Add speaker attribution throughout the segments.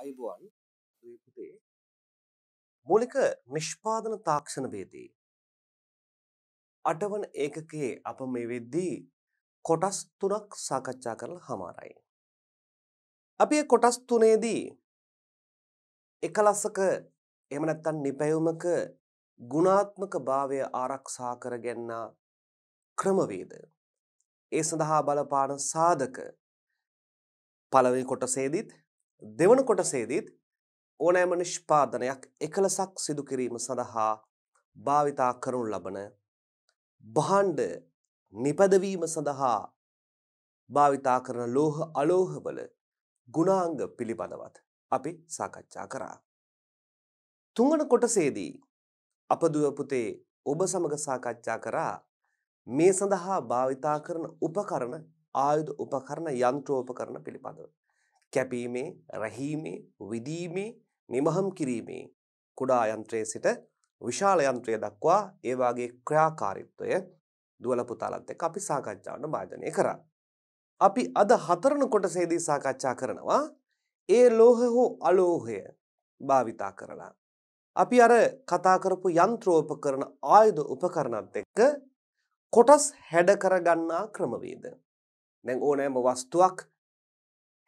Speaker 1: අයිබෝන් දුවේ පුතේ මූලික නිෂ්පාදන තාක්ෂණ භේදී අටවන ඒකකයේ අප මේ
Speaker 2: වෙද්දී කොටස් තුනක් සාකච්ඡා කරලා හමාරයි. අපි ඒ කොටස් තුනේදී එකලස්සක එහෙම නැත්නම් නිපැයුමක ගුණාත්මක භාවය ආරක්ෂා කරගන්නා ක්‍රමවේද ඒ සඳහා බලපාන සාධක පළවෙනි කොටසේදීත් දෙවන කොටසේදීත් ඕනෑම නිෂ්පාදනයක් එකලසක් සිදු කිරීම සඳහා භාවිතා කරනු ලබන භාණ්ඩ නිපදවීම සඳහා භාවිතා කරන ලෝහ අලෝහවල ගුණාංග පිළිබඳවත් අපි සාකච්ඡා කරා. තුන්වන කොටසේදී අප දුව පුතේ ඔබ සමග සාකච්ඡා කරා මේ සඳහා භාවිතා කරන උපකරණ ආයුධ උපකරණ යන්ත්‍රෝපකරණ පිළිබඳව. කැපීමේ රැහීමේ විදීමේ නිමහම් කිරීමේ කුඩා යන්ත්‍රයේ සිට විශාල යන්ත්‍රය දක්වා ඒ වාගේ ක්‍රියාකාරීත්වය දුවල පුතාලත් එක්ක අපි සාකච්ඡාවට භාජනය කරා. අපි අද හතරන කොටසේදී සාකච්ඡා කරනවා ඒ ලෝහ හෝ අලෝහය භාවිතා කරලා. අපි අර කතා කරපු යන්ත්‍රෝපකරණ ආයුධ උපකරණත් එක්ක කොටස් හැඩ කරගන්නා ක්‍රමවේද. දැන් ඕනෑම වස්තුවක්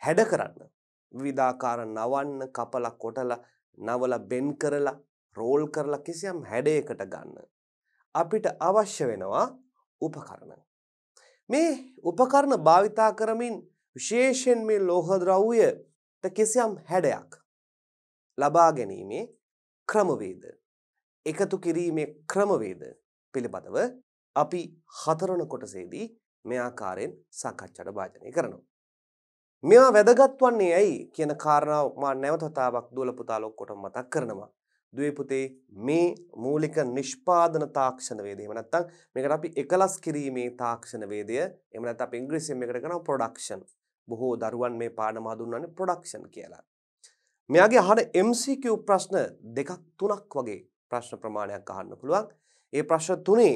Speaker 2: හැඩ කරන්න. විධාකාර නවන්න කපල කොටල නවල බෙන් කරලා රෝල් කරලා කිසියම් හැඩයකට ගන්න. අපිට අවශ්‍ය වෙනවා උපකරණ. මේ උපකරණ භාවිතා කරමින් විශේෂයෙන් මේ ලෝහද්‍රව්‍යයට කිසියම් හැඩයක් ලබා ගැනීමේ ක්‍රමවේද. එකතු කිරීමේ ක්‍රමවේද පිළිබඳව අපි හතරන කොටසේදී මේ ආකාරයෙන් සාකච්ඡාට භාජනය කරනවා. මෙවා වැදගත් වන්නේ ඇයි කියන කාරණාව මා නැවතතාවක් දුවල පුතා ලොක්කොටම මතක් කරනවා. දුවේ පුතේ මේ මූලික නිෂ්පාදන තාක්ෂණ වේදය. එහෙම නැත්නම් මේකට අපි එකලස් කිරීමේ තාක්ෂණ වේදය. එහෙම නැත්නම් අපි ඉංග්‍රීසියෙන් මේකට කියනවා ප්‍රොඩක්ෂන්. බොහෝ දරුවන් මේ පාඩම හඳුන්වන්නේ ප්‍රොඩක්ෂන් කියලා. මෙයාගේ අහන MCQ ප්‍රශ්න දෙකක් තුනක් වගේ ප්‍රශ්න ප්‍රමාණයක් අහන්න පුළුවන්. ඒ ප්‍රශ්න තුනේ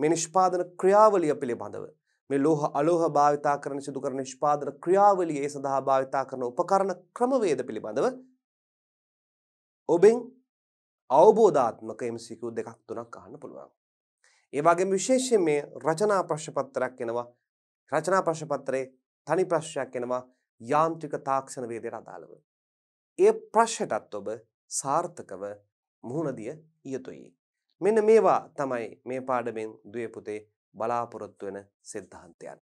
Speaker 2: මේ නිෂ්පාදන ක්‍රියාවලිය පිළිබඳව මේ ලෝහ අලෝහ භාවිතා කරන සිදු කරන නිෂ්පාදන ක්‍රියාවලිය ඒ සඳහා භාවිතා කරන උපකරණ ක්‍රමවේද පිළිබඳව ඔබෙන් අවබෝධාත්මක MCQ දෙකක් තුනක් අහන්න පුළුවන්. ඒ වගේම විශේෂයෙන් මේ රචනා ප්‍රශ්න පත්‍රයක් එනවා. රචනා ප්‍රශ්න පත්‍රයේ තනි ප්‍රශ්නයක් එනවා යාන්ත්‍රික තාක්ෂණ වේදයට අදාළව. ඒ ප්‍රශ්නටත් ඔබ සාර්ථකව මුහුණ දිය යුතුයි. මෙන්න මේවා තමයි මේ පාඩමෙන් දුවේ පුතේ බලාපොරොත්තු වෙන
Speaker 1: සිද්ධාන්තයන්.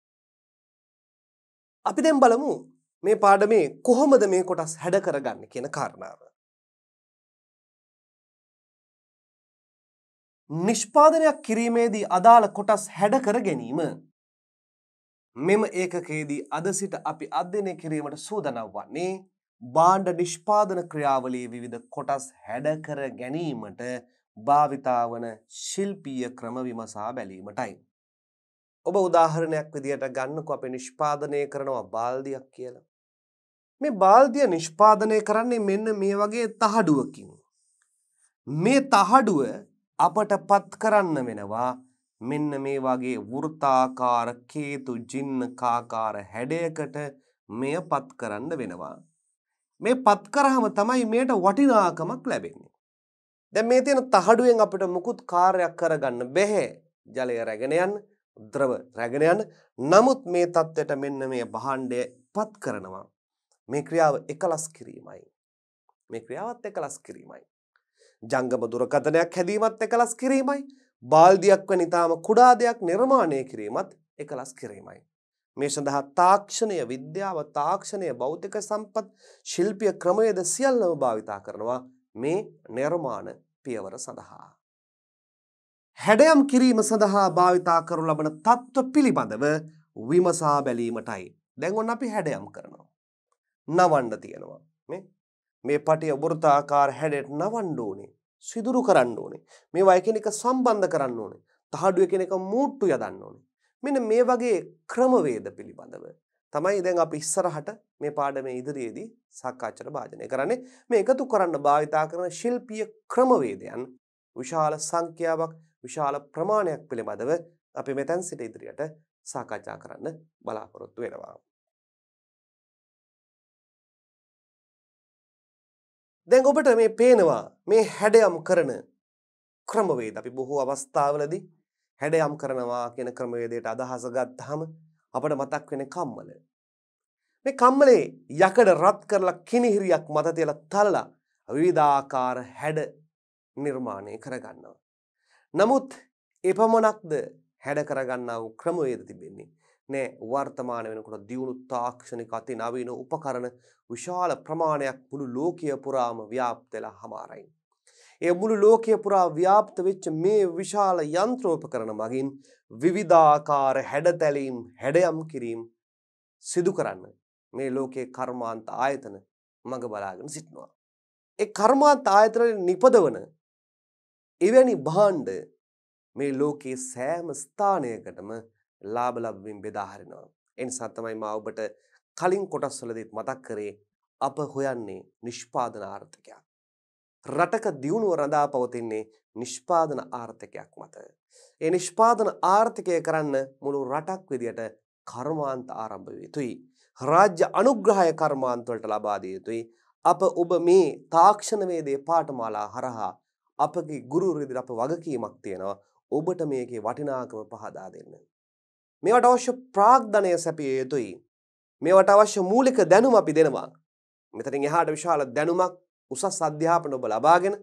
Speaker 1: අපි දැන් බලමු මේ පාඩමේ කොහොමද මේ කොටස් හැඩ කරගන්න කියන කාරණාව. නිෂ්පාදනයක් කිරීමේදී අදාළ කොටස් හැඩ කර ගැනීම
Speaker 2: මෙම ඒකකයේදී අද සිට අපි අධ්‍යයනය කිරීමට සූදානම් වන්නේ භාණ්ඩ නිෂ්පාදන ක්‍රියාවලියේ විවිධ කොටස් හැඩ කර ගැනීමට භාවිතාවන ශිල්පීය ක්‍රම විමසා බැලීමටයි. ඔබ උදාහරණයක් විදිහට ගන්නකො අපි නිෂ්පාදනය කරනවා බාල්දියක් කියලා. මේ බාල්දිය නිෂ්පාදනය කරන්නේ මෙන්න මේ වගේ තහඩුවකින්. මේ තහඩුව අපට පත් කරන්න වෙනවා මෙන්න මේ වගේ වෘතාකාර කේතු ජින්න කාකාර හැඩයකට මෙය පත් කරන්න වෙනවා. මේ පත් කරාම තමයි මේට වටිනාකමක් ලැබෙන්නේ. දැන් මේ තියෙන තහඩුවෙන් අපිට මුකුත් කාර්යයක් කරගන්න බැහැ. ජලය රැගෙන යන්න, උද්‍රව රැගෙන යන නමුත් මේ தත්වයට මෙන්න මේ භාණ්ඩය පත් කරනවා මේ ක්‍රියාව එකලස් කිරීමයි මේ ක්‍රියාවත් එකලස් කිරීමයි ජංගම දුරකථනයක් හැදීමත් එකලස් කිරීමයි බාල්දියක් වැනි තාම කුඩා දෙයක් නිර්මාණය කිරීමත් එකලස් කිරීමයි මේ සඳහා තාක්ෂණය විද්‍යාව තාක්ෂණය භෞතික සම්පත් ශිල්පිය ක්‍රමයේද සියල්ලම භාවිතා කරනවා මේ නිර්මාණ පියවර සඳහා හැඩයම් කිරීම සඳහා භාවිතා කරු ලබන තත්ත්ව පිළිබඳව විමසා බැලීමටයි. දැන් ඔන්න අපි හැඩයම් කරනවා. නවන්න තියෙනවා. මේ මේ පටිය වෘත්තාකාර හැඩයට නවන්න ඕනේ. සිදුරු කරන්න ඕනේ. මේවා එකිනෙක සම්බන්ධ කරන්න ඕනේ. තහඩු එකිනෙක මූට්ටු යදන්න ඕනේ. මෙන්න මේ වගේ ක්‍රමවේද පිළිබඳව තමයි දැන් අපි ඉස්සරහට මේ පාඩමේ ඉදිරියේදී සාකච්ඡාට භාජනය කරන්නේ. මේ එකතු කරන්න භාවිතා කරන ශිල්පීය ක්‍රමවේදයන් විශාල සංඛ්‍යාවක් විශාල ප්‍රමාණයක් පිළිබඳව අපි මෙතැන් සිට ඉදිරියට
Speaker 1: සාකච්ඡා කරන්න බලාපොරොත්තු වෙනවා. දැන් ඔබට මේ පේනවා මේ හැඩයම් කරන
Speaker 2: ක්‍රමවේද අපි බොහෝ අවස්ථාවලදී හැඩයම් කරනවා කියන ක්‍රමවේදයට අදහස ගත්තාම අපට මතක් වෙන කම්මල මේ කම්මලේ යකඩ රත් කරලා කිනිහිරියක් මත තියලා තලලා විවිධාකාර හැඩ නිර්මාණය කරගන්නවා නමුත් එපමණක්ද හැඩ කරගන්නා වූ ක්‍රමවේද තිබෙන්නේ. නෑ වර්තමාන වෙනකොට දියුණු තාක්ෂණික අති නවීන උපකරණ විශාල ප්‍රමාණයක් මුළු ලෝකය පුරාම ව්‍යාප්ත වෙලා හමාරයි. ඒ මුළු ලෝකය පුරා ව්‍යාප්ත වෙච්ච මේ විශාල යන්ත්‍රෝපකරණ මගින් විවිධාකාර හැඩතැලීම් හැඩයම් කිරීම සිදු කරන්න මේ ලෝකයේ කර්මාන්ත ආයතන මඟ බලාගෙන සිටිනවා. ඒ කර්මාන්ත ආයතන නිපදවන එවැනි භාණ්ඩ මේ ලෝකයේ සෑම ස්ථානයකටම ලාභ ලබමින් බෙදා හරිනවා. ඒ නිසා තමයි මා ඔබට කලින් කොටස්වලදීත් මතක් කරේ අප හොයන්නේ නිෂ්පාදන ආර්ථිකයක්. රටක දියුණුව රඳා පවතින්නේ නිෂ්පාදන ආර්ථිකයක් මත. ඒ නිෂ්පාදන ආර්ථිකය කරන්න මුළු රටක් විදියට කර්මාන්ත ආරම්භ විය යුතුයි. රාජ්‍ය අනුග්‍රහය කර්මාන්තවලට ලබා දිය යුතුයි. අප ඔබ මේ තාක්ෂණවේදයේ පාඨමාලා හරහා අපගේ ගුරුවරු ඉදිරියේ අප වගකීමක් තියෙනවා ඔබට මේකේ වටිනාකම පහදා දෙන්න. මේවට අවශ්‍ය ප්‍රාග්ධනය සැපිය යුතුයි. මේවට අවශ්‍ය මූලික දැනුම අපි දෙනවා. මෙතනින් එහාට විශාල දැනුමක් උසස් අධ්‍යාපන ඔබ ලබාගෙන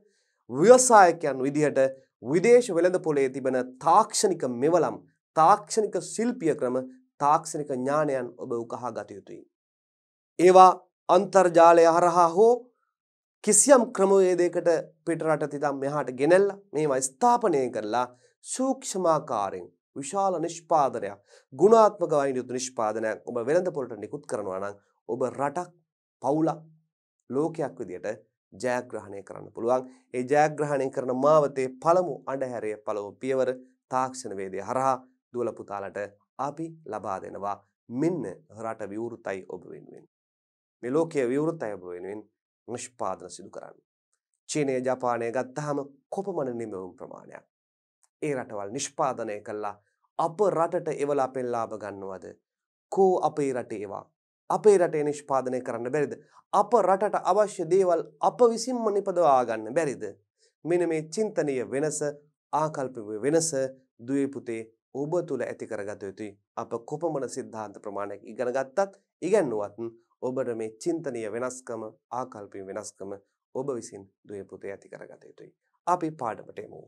Speaker 2: ව්‍යවසායකයන් විදිහට විදේශ වෙළඳ පොලේ තිබෙන තාක්ෂණික මෙවලම් තාක්ෂණික ශිල්පිය ක්‍රම තාක්ෂණික ඥානයන් ඔබ උකහා ගත යුතුයි. ඒවා අන්තර්ජාලය හරහා හෝ කිසියම් ක්‍රමවේදයකට පිටරට තිදම් මෙහාට ගෙනැල්ල මේවා ස්ථාපනය කරලා සූක්ෂමාකාරයෙන් විශාල නිෂ්පාදනයක් ගුණාත්මක වයින් යුතු නිෂ්පාදනයක් ඔබ වෙළඳ පොලට නිකුත් කරනවා නම් ඔබ රටක් පවුලක් ලෝකයක් විදියට ජයග්‍රහණය කරන්න පුළුවන් ඒ ජයග්‍රහණය කරන මාවතේ පළමු අඩහැරය පළමු පියවර තාක්ෂණවේදය හරහා දුවල පුතාලට අපි ලබා දෙනවා මෙන්න රට විවෘතයි ඔබ වෙනුවෙන් මේ ලෝකයේ විවෘතයි ඔබ වෙනුවෙන් නිෂ්පාදන සිදු කරන්න. චීනය ජපානය ගත්තහම කොපමණ නිමවුම් ප්‍රමාණයක්. ඒ රටවල් නිෂ්පාදනය කල්ලා අප රටට එවලා පෙන්ලාභ ගන්නවද. කෝ අපේ රට ඒවා. අපේ රටේ නිෂ්පාදනය කරන්න බැරිද. අප රටට අවශ්‍ය දේවල් අප විසින්ම නිපදවා ගන්න බැරිද. මෙන මේ චින්තනය වෙනස ආකල්පව වෙනස දුවපුතේ ඔබ තුළ ඇති කරගත යුතුයි අප කොපමන සිද්ධාන්ත ප්‍රමාණයක් ඉගෙන ගත්තත් ඉගැන්නුවත්න් ඔබට මේ චින්තනීය වෙනස්කම,
Speaker 1: ආකල්පීය වෙනස්කම ඔබ විසින් දුවේ පුතේ ඇති කරගත යුතුයි. අපි පාඩමට යමු.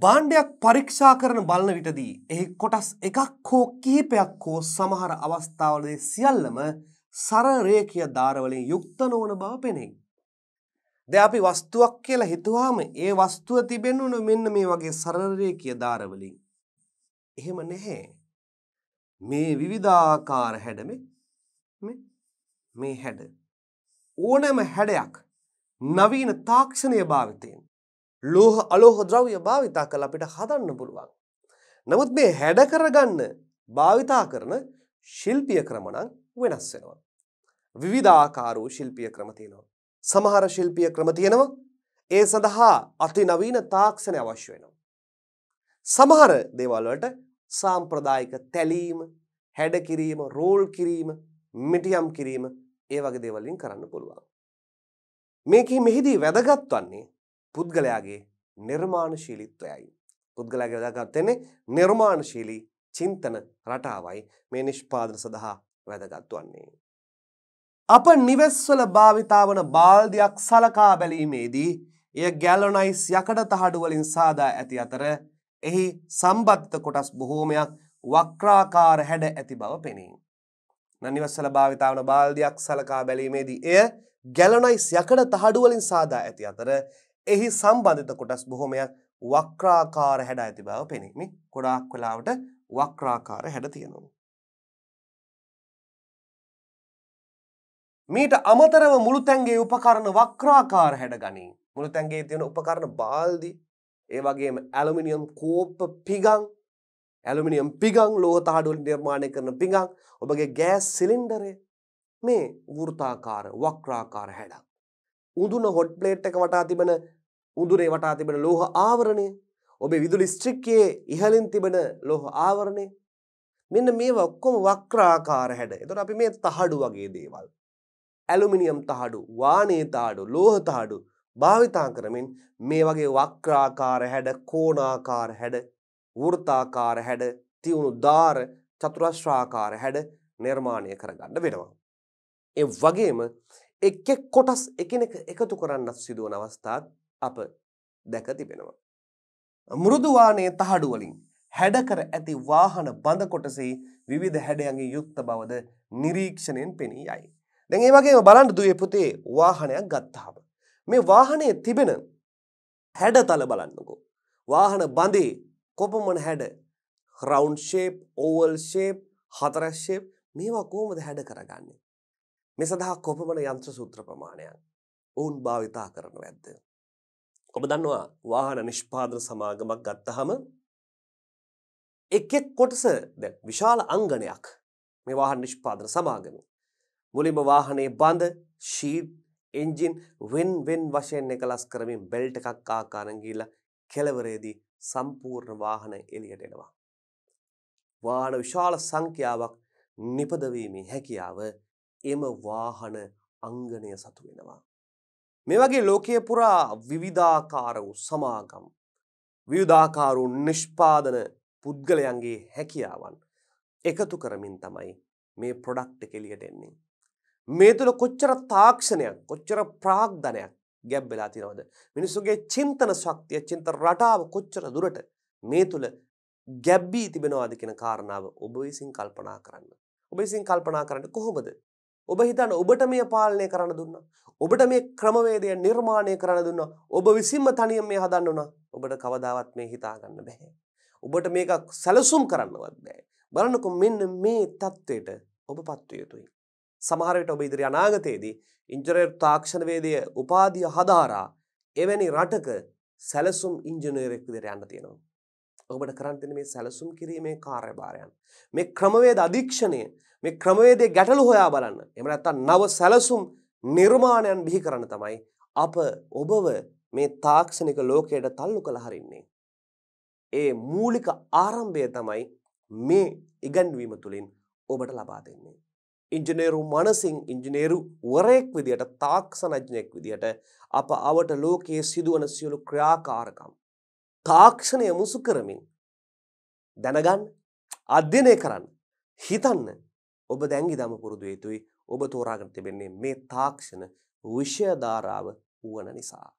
Speaker 1: භාණ්ඩයක් පරීක්ෂා කරන බලන විටදී එහි කොටස් එකක් හෝ කිහිපයක්
Speaker 2: හෝ සමහර අවස්ථාවලදී සියල්ලම සරල රේඛීය දාර වලින් යුක්ත නොවන බව පෙනේ. දැන් අපි වස්තුවක් කියලා හිතුවාම ඒ වස්තුව තිබෙන්න මෙන්න මේ වගේ සරල රේඛීය දාර වලින්. එහෙම නැහැ. මේ විවිධාකාර හැඩ මේ මේ හැඩ ඕනෑම හැඩයක් නවීන තාක්ෂණය භාවිතයෙන් ලෝහ අලෝහ ද්‍රව්‍ය භාවිතා කළ අපිට හදන්න පුළුවන්. නමුත් මේ හැඩ කරගන්න භාවිතා කරන ශිල්පිය ක්‍රම නම් වෙනස් වෙනවා. විවිධාකාර වූ ශිල්පිය ක්‍රම තියෙනවා. සමහර ශිල්පිය ක්‍රම තියෙනවා. ඒ සඳහා අති නවීන තාක්ෂණය අවශ්‍ය වෙනවා. සමහර දේවල් වලට සාම්ප්‍රදායික තැලීම හැඩකිරීම රෝල් කිරීම මිටියම් කිරීම ඒ වගේ දේවලින් කරන්න පුළුවන්. මේක මෙහිදී වැදගත් වන්නේ පුද්ගලයාගේ නිර්මාණශීලීත්වයයි. පුද්ගලයාගේ වැදගත්වෙන්නේ නිර්මාණශීලී චින්තන රටාවයි මේ නිෂ්පාදන සඳහා වැදගත් වන්නේ. අප නිවෙස්වල භාවිතාවන බාල්ධයක් සලකා බැලීමේදී එය ගැලොනයිස් යකඩ තහඩුවලින් සාදා ඇති අතර එහි සම්බත්ත කොටස් බොහෝමයක් වක්‍රාකාර හැඩ ඇති බව පෙනේ. නනිවස්සල භාවිතාවන බාල්ධයක් සලකා බැලීමේදී එය ගැලනයිස් යකඩ තහඩුවලින් සාදා ඇති අතර එහි සම්බන්ධිත කොටස් බොහොමයක්
Speaker 1: වක්‍රාකාර හැඩ ඇති බව පෙනෙමි කොඩාක් වෙලාවට වක්‍රාකාර හැඩ තියෙනවා. මීට අමතරව මුළුතැන්ගේ උපකරණ වක්‍රාකාර හැඩ ගනී මුළුතැන්ගේ තියෙන උපකරණ බාල්දි ඒ
Speaker 2: වගේම ඇලුමිනියම් කෝප්ප පිගං ඇලුමිනියම් පිගං ලෝහ තහඩුවලින් නිර්මාණය කරන පිගං ඔබගේ ගෑස් සිලින්ඩරය මේ වෘතාකාර වක්‍රාකාර හැඩක්. උඳුන හොට් ප්ලේට් එක වටා තිබෙන උඳුරේ වටා තිබෙන ලෝහ ආවරණය ඔබේ විදුලි ස්ට්‍රික්කයේ ඉහළින් තිබෙන ලෝහ ආවරණය මෙන්න මේවා ඔක්කොම වක්‍රාකාර හැඩ. එතකොට අපි මේ තහඩු වගේ දේවල් ඇලුමිනියම් තහඩු වානේ තහඩු ලෝහ තහඩු භාවිතා කරමින් මේ වගේ වක්‍රාකාර හැඩ කෝණාකාර හැඩ වෘත්තාකාර හැඩ තියුණු දාර චතුරස්‍රාකාර හැඩ නිර්මාණය කරගන්න වෙනවා. ඒ වගේම එක් එක් කොටස් එකිනෙක එකතු කරන්නත් සිදුවන අවස්ථාත් අප දැක තිබෙනවා. මෘදු වාහනයේ තහඩු වලින් හැඩ කර ඇති වාහන බඳ කොටසේ විවිධ හැඩයන්ගේ යුක්ත බවද නිරීක්ෂණයෙන් පෙනී යයි. දැන් ඒ වගේම බලන්න දුවේ පුතේ වාහනයක් ගත්තාම මේ වාහනේ තිබෙන හැඩතල බලන්නකෝ. වාහන බඳේ කොපමණ හැඩ රවුන්් ශේප් ඕවල් ශේප් හතරශේප් මේවා කෝමද හැඩ කරගන්නේ. මෙ සඳහා කොපමන යන්ත්‍ර සූත්‍ර ප්‍රමාණයන් ඔවුන් භාවිතා කරන ඇද්ද. ඔබ දන්නවා වාහන නිෂ්පාදන සමාගමක් ගත්තහම එක් එක් කොටස දැ විශාල අංගනයක් මේ වාහන නිෂ්පාදන සමාගම. මුලිම වාහනේ බඳ ශීට් එන්ජින් වෙන් වෙන් වශයෙන් එකලස් කරමින් බෙල්ට් එකක් ආකාරයෙන් ගිහිලා කෙළවරේදී සම්පූර්ණ වාහන එළියට එනවා. වාහන විශාල සංඛ්‍යාවක් නිපදවීමේ හැකියාව එම වාහන අංගණය සතු වෙනවා. මේ වගේ ලෝකයේ පුරා විවිධාකාර වූ සමාගම් විවිධාකාර වූ නිෂ්පාදන පුද්ගලයන්ගේ හැකියාවන් එකතු කරමින් තමයි මේ ප්‍රොඩක්ට් එක එළියට එන්නේ. මේ තුළ කොච්චර තාක්ෂණයක් කොච්චර ප්‍රාග්ධනයක් ගැබ් වෙලා තියෙනවද මිනිස්සුගේ චින්තන ශක්තිය චින්ත රටාව කොච්චර දුරට මේ තුළ ගැබ්බී තිබෙනවාද කියන කාරණාව ඔබ විසින් කල්පනා කරන්න ඔබ විසින් කල්පනා කරන්න කොහොමද ඔබ හිතන්න ඔබට මේ පාලනය කරන්න දුන්නා ඔබට මේ ක්‍රමවේදය නිර්මාණය කරන්න දුන්නා ඔබ විසින්ම තනියෙන් මේ හදන්න උනා ඔබට කවදාවත් මේ හිතා ගන්න බෑ ඔබට මේක සැලසුම් කරන්නවත් බෑ බලන්නකො මෙන්න මේ தത്വෙට ඔබ පත්විය යුතුයි සමහරවිට ඔබ ඉදිරි අනාගතයේදී ඉංජිනේරු තාක්ෂණවේදය උපාධිය හදාරා එවැනි රටක සැලසුම් ඉංජිනේරෙක් විදිහට යන්න තියෙනවා. ඔබට කරන්න තියෙන මේ සැලසුම් කිරීමේ කාර්යභාරයන් මේ ක්‍රමවේද අධීක්ෂණය මේ ක්‍රමවේදයේ ගැටලු හොයා බලන්න. එහෙම නැත්නම් නව සැලසුම් නිර්මාණයන් බිහි කරන්න තමයි අප ඔබව මේ තාක්ෂණික ලෝකයට තල්ලු කළ හරින්නේ. ඒ මූලික ආරම්භය තමයි මේ ඉගැන්වීම තුළින් ඔබට ලබා දෙන්නේ. ඉංජනේරු මනසිං ඉංජනේරු වරයෙක් විදියට තාක්ෂණඥයෙක් විදියට අප අවට ලෝකයේ සිදුවන සියලු ක්‍රියාකාරකම්. තාක්ෂණය මුසු කරමින් දැනගන්න අධ්‍යනය කරන්න හිතන්න ඔබ දැංගි දම පුරුදු යුතුයි ඔබ තෝරාගන තිබෙන්නේ මේ තාක්ෂණ
Speaker 1: විෂයධාරාව වුවන නිසා.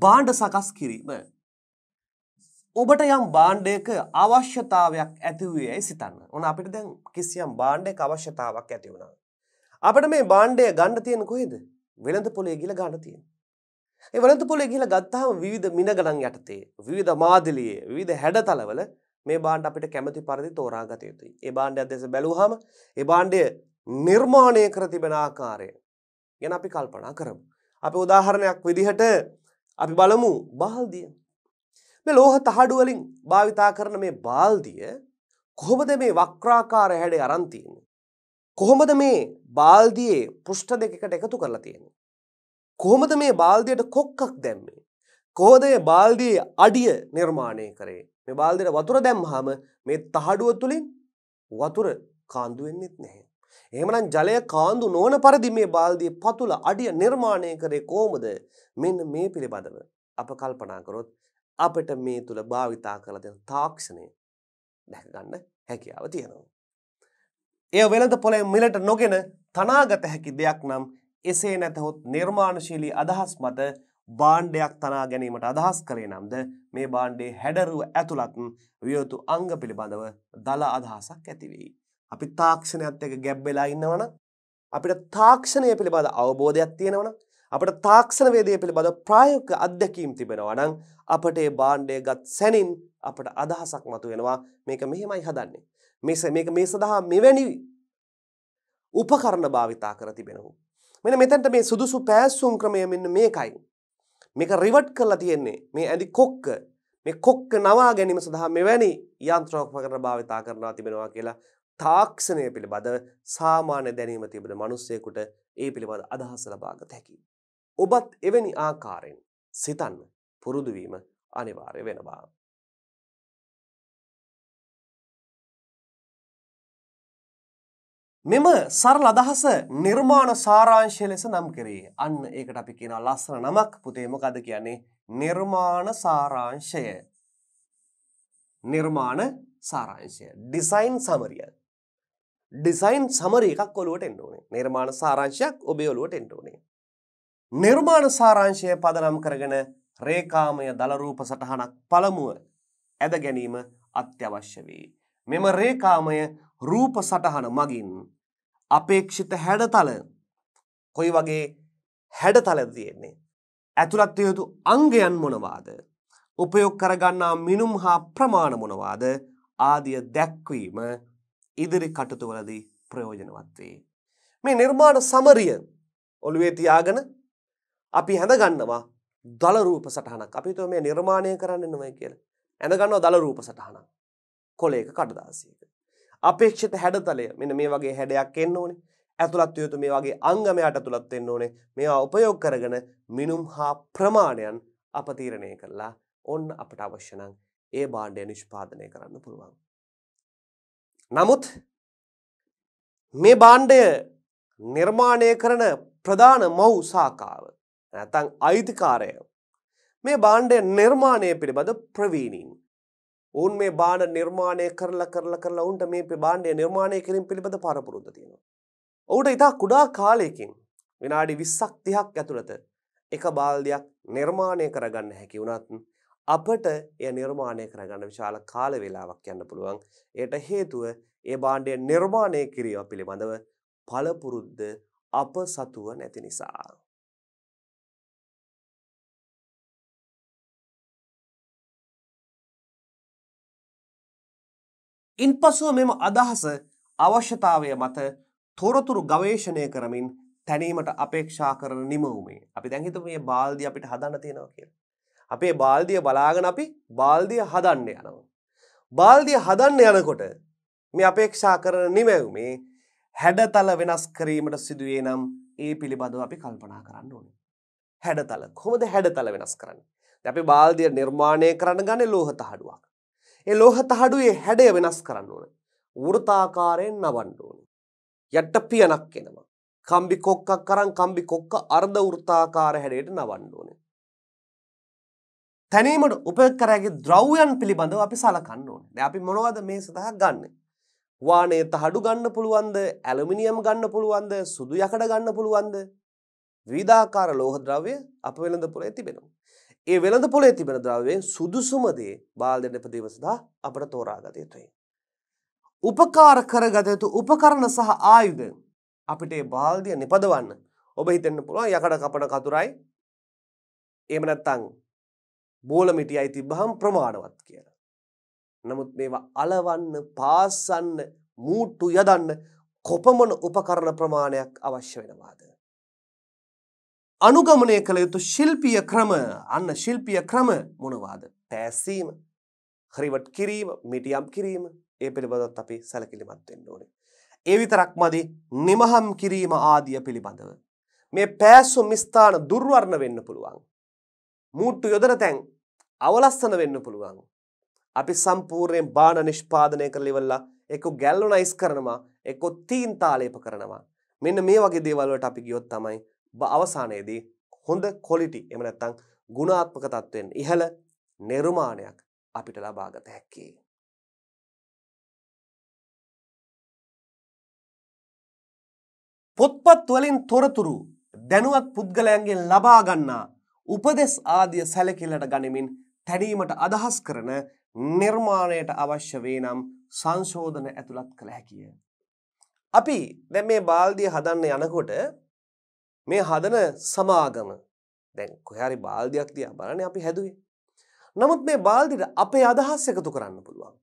Speaker 1: බාණ්ඩ සකස් කිරීම
Speaker 2: ඔබට යම් බාණ්ඩයක අවශ්‍යතාවයක් ඇතිවූ ඇයි සිතන්න ඕන අපිට දැන් කිසියම් බාණ්ඩයක අවශ්‍යතාවක් ඇති වුණා. අපට මේ බාණ්ඩය ගණ්ඩ තියෙන කොහෙද වෙළඳ පොලේ ගිල ගණ තියෙන. ඒ වලඳ පොලේ ගිල ගත්තාම විධ මිනගලන් යටතේ විධ මාදිලියේ විධ හැඩතලවල මේ බාණ්ඩ අපිට කැමති පරිදි තෝරාගත යුතුයි. ඒ බාණ්ඩයක් දෙස බැලුවහම ඒ බාණ්ඩය නිර්මාණය කර තිබෙන ආකාරය ගැන අපි කල්පනා කරමු. අපි උදාහරණයක් විදිහට අපි බලමු බාල්දිය මේ ලෝහ තහඩු වලින් භාවිතා කරන මේ බාල්දිය කොහොමද මේ වක්‍රාකාර හැඩේ අරන් තියෙන්නේ? කොහොමද මේ බාල්දියේ පෘෂ්ඨ දෙකකට එකතු කරලා තියෙන්නේ? කොහොමද මේ බාල්දියට කොක්කක් දැම්මේ? කොහොමද මේ බාල්දියේ අඩිය නිර්මාණය කරේ? මේ බාල්දියට වතුර දැම්මහම මේ තහඩුව තුලින් වතුර කාන්දු වෙන්නේ නැහැ. එහෙමනම් ජලය කාන්දු නොවන පරිදි මේ බාල්දියේ පතුල අඩිය නිර්මාණය කරේ කොහොමද? මෙන්න මේ පිළිබඳව අප කල්පනා කරොත් අපට මේ තුළ භාවිතා කරලා තියෙන තාක්ෂණය දැක ගන්න හැකියාව තියෙනවා. එය වෙළඳ පොලේ මිලට නොගෙන තනාගත හැකි දෙයක් නම් එසේ නැතහොත් නිර්මාණශීලී අදහස් මත බාණ්ඩයක් තනා ගැනීමට අදහස් කරේ නම්ද මේ බාණ්ඩේ හැඩරුව ඇතුළත් වියතු අංග පිළිබඳව දල අදහසක් ඇතිවෙයි. අපි තාක්ෂණයත් එක ගැබ්වෙලා ඉන්නවන අපිට තාක්ෂණය පිළිබඳ අවබෝධයක් තියෙනවන අපට තාක්ෂණවේදය පිළිබඳ ප්‍රායෝගික අත්දැකීම් තිබෙනවා නම් අපට ඒ භාණ්ඩය ගත් සැනින් අපට අදහසක් මතුවෙනවා මේක මෙහෙමයි හදන්නේ. මේස මේක මේ සඳහා මෙවැනි උපකරණ භාවිතා කර තිබෙනහු. මෙන්න මෙතැන්ට මේ සුදුසු පෑස්සුම් ක්‍රමය මෙන්න මේකයි. මේක රිවට් කරලා තියෙන්නේ මේ ඇඳි කොක්ක මේ කොක්ක නවා ගැනීම සඳහා මෙවැනි යන්ත්‍රෝපකරණ භාවිතා කරනවා තිබෙනවා කියලා තාක්ෂණය පිළිබඳ සාමාන්‍ය දැනීම තිබෙන මිනිස්සෙකුට ඒ පිළිබඳ අදහස ලබාගත හැකියි.
Speaker 1: ඔබත් එවැනි ආකාරයෙන් සිතන්න පුරුදුවීම අනිවාර්ය වෙනවා. මෙම සරල අදහස නිර්මාණ සාරාංශය ලෙස නම් කරේ. අන්න
Speaker 2: ඒකට අපි කියන ලස්සන නමක් පුතේ මොකද කියන්නේ? නිර්මාණ සාරාංශය. නිර්මාණ සාරාංශය. ඩිසයින් සමරිය. ඩිසයින් සමරි එකක් ඔලුවට එන්න ඕනේ. නිර්මාණ සාරාංශයක් ඔබේ ඔලුවට එන්න ඕනේ. නිර්මාණ සාරාංශය පදනම් කරගෙන රේකාමය දලරූප සටහනක් පළමුුව ඇද ගැනීම අත්‍යවශ්‍ය වේ. මෙම රේකාමය රූප සටහන මගින් අපේක්ෂිත හැඩතල කොයි වගේ හැඩතල තියෙන්නේ. ඇතුළත්ව යුතු අංගයන් මොනවාද. උපයොක් කරගන්නා මිනුම් හා ප්‍රමාණ මොනවාද ආදිය දැක්වීම ඉදිරි කටතුවලදී ප්‍රයෝජනවත් වේ. මේ නිර්මාණ සමරිය ඔළුවේ තියාගෙන අපි හැඳගන්නවා දලරූප සටහනක් අපි තුව මේ නිර්මාණය කරන්න නොවයි කියල ඇඳගන්නවා දලරූප සටහනක් කොලේක කඩදාසියක. අපේක්ෂිත හැඩතලය මෙන මේ වගේ හැඩයක් එන්න ඕනේ ඇතුළත් යුතු මේ වගේ අංගමයට ඇතුළත් වෙන්න ඕනේ මේවා උපයෝග කරගෙන මිනුම් හා ප්‍රමාණයන් අපතීරණය කරලා ඔන්න අපට අවශ්‍යනං ඒ බාණ්ඩය නිෂ්පාදනය කරන්න පුළුවන්. නමුත් මේ බාණ්ඩය නිර්මාණය කරන ප්‍රධාන මව් සාකාව නැතං අයිතිකාරය. මේ බාණ්ඩය නිර්මාණය පිළිබඳ ප්‍රවීණීන්. ඔවුන් මේ බාණ්ඩ නිර්මාණය කරලා කරලා කරලා ඔවුන්ට මේ බාණ්ඩය නිර්මාණය කිරීම පිළිබඳ පරපුරුද්ද තියෙනවා. ඔවුට ඉතා කුඩා කාලයකින් විනාඩි 20ක් 30ක් ඇතුළත එක බාල්දියක් නිර්මාණය කරගන්න හැකි වුණත් අපට එය නිර්මාණය කරගන්න විශාල කාල වේලාවක් යන්න පුළුවන්. ඒට හේතුව ඒ බාණ්ඩය නිර්මාණය
Speaker 1: කිරීම පිළිබඳව පළපුරුද්ද අප සතුව නැති නිසා. ඉන් පසුව මෙම අදහස
Speaker 2: අවශ්‍යතාවය මත තොරතුරු ගවේශණය කරමින් තැනීමට අපේක්ෂා කරන නිමවුමේ අපි දැහිත මේ බාල්දි අපිට හදන්න තියෙනවා කිය. අපේ බාල්දිය බලාගෙන අපි බාල්දිය හදන්න යනවා. බාල්දිය හදන්න යනකොට මේ අපේක්ෂා කරන නිමැවුමේ හැඩතල වෙනස් කරීමට සිදුවේ නම් ඒ පිළිබඳව අපි කල්පනා කරන්න ඕන. හැඩතල කොහොමද හැඩතල වෙනස් කරන්න. අපි බාල්දිය නිර්මාණය කරන්න ගන්න ලෝහ තහඩුවක්. ඒ ලෝහ තහඩුවේ හැඩය වෙනස් කරන්න ඕන. වෘතාකාරයෙන් නවන්න ඕන. යට පියනක් එනවා. කම්බි කොක්කක් කරන් කම්බි කොක්ක අර්ධ වෘතාකාර හැඩයට නවන්න ඕන. තැනීමට උපකරගේ ද්‍රව්‍යයන් පිළිබඳව අපි සලකන්න ඕනේ. අපි මොනවද මේ සඳහා ගන්න? වානේ තහඩු ගන්න පුළුවන්ද? ඇලුමිනියම් ගන්න පුළුවන්ද? සුදු යකඩ ගන්න පුළුවන්ද? විවිධාකාර ලෝහ ද්‍රව්‍ය අප වෙළඳපොලේ තිබෙනවා. ඒ වෙළඳ පොලේ තිබෙන ද්‍රව්‍යෙන් සුදුසුමදේ බාල් දෙන්න පැදීම සඳහා අපට තෝරාගත යුතුයි. උපකාර කරගත යුතු උපකරණ සහ ආයුධ අපිට ඒ බාල්දිය නිපදවන්න ඔබ හිතෙන්න පුළුවන් යකඩ කපන කතුරයි එහෙම නැත්නම් බෝල මිටියයි තිබ්බහම ප්‍රමාණවත් කියලා. නමුත් මේවා අලවන්න, පාසන්න, මූට්ටු යදන්න කොපමණ උපකරණ ප්‍රමාණයක් අවශ්‍ය වෙනවාද? අනුගමනය කළ යුතු ශිල්පිය ක්‍රම අන්න ශිල්පිය ක්‍රම මොනවාද පැසීම හරිවට කිරීම මිටියම් කිරීම ඒ පිළිබඳත් අපි සැලකිලිමත් වෙන්න ඕනේ. ඒ විතරක් මදි නිමහම් කිරීම ආදිය පිළිබඳව. මේ පෑසුම් ස්ථාන දුර්වර්ණ වෙන්න පුළුවන්. මූට්ටු යොදන තැන් අවලස්සන වෙන්න පුළුවන්. අපි සම්පූර්ණයෙන් බාන නිෂ්පාදනය කරලා ඉවරලා එක්ක ගැල්වනයිස් කරනවා එක්ක තීන් තාලේප කරනවා. මෙන්න මේ වගේ දේවල් වලට අපි ගියොත් තමයි අවසානයේදී
Speaker 1: හොඳ කොලිටි එම නැත්තං ගුණාත්මක තත්ත්වයෙන් ඉහළ නිර්මාණයක් අපිට ලබාගත හැක්කේ. පොත්පත් වලින් තොරතුරු දැනුවත් පුද්ගලයන්ගෙන්
Speaker 2: ලබාගන්නා උපදෙස් ආදිය සැලකිලට ගනිමින් තැනීමට අදහස් කරන නිර්මාණයට අවශ්‍ය වේ නම් සංශෝධන ඇතුළත් කළ හැකිය. අපි දැ මේ බාල්දිය හදන්න යනකොට මේ හදන සමාගම දැන් කොහරි බාල්ධයක් දිය බලන්නේ අපි හැදුවේ. නමුත් මේ බාල්දිට අපේ අදහස් එකතු කරන්න පුළුවන්.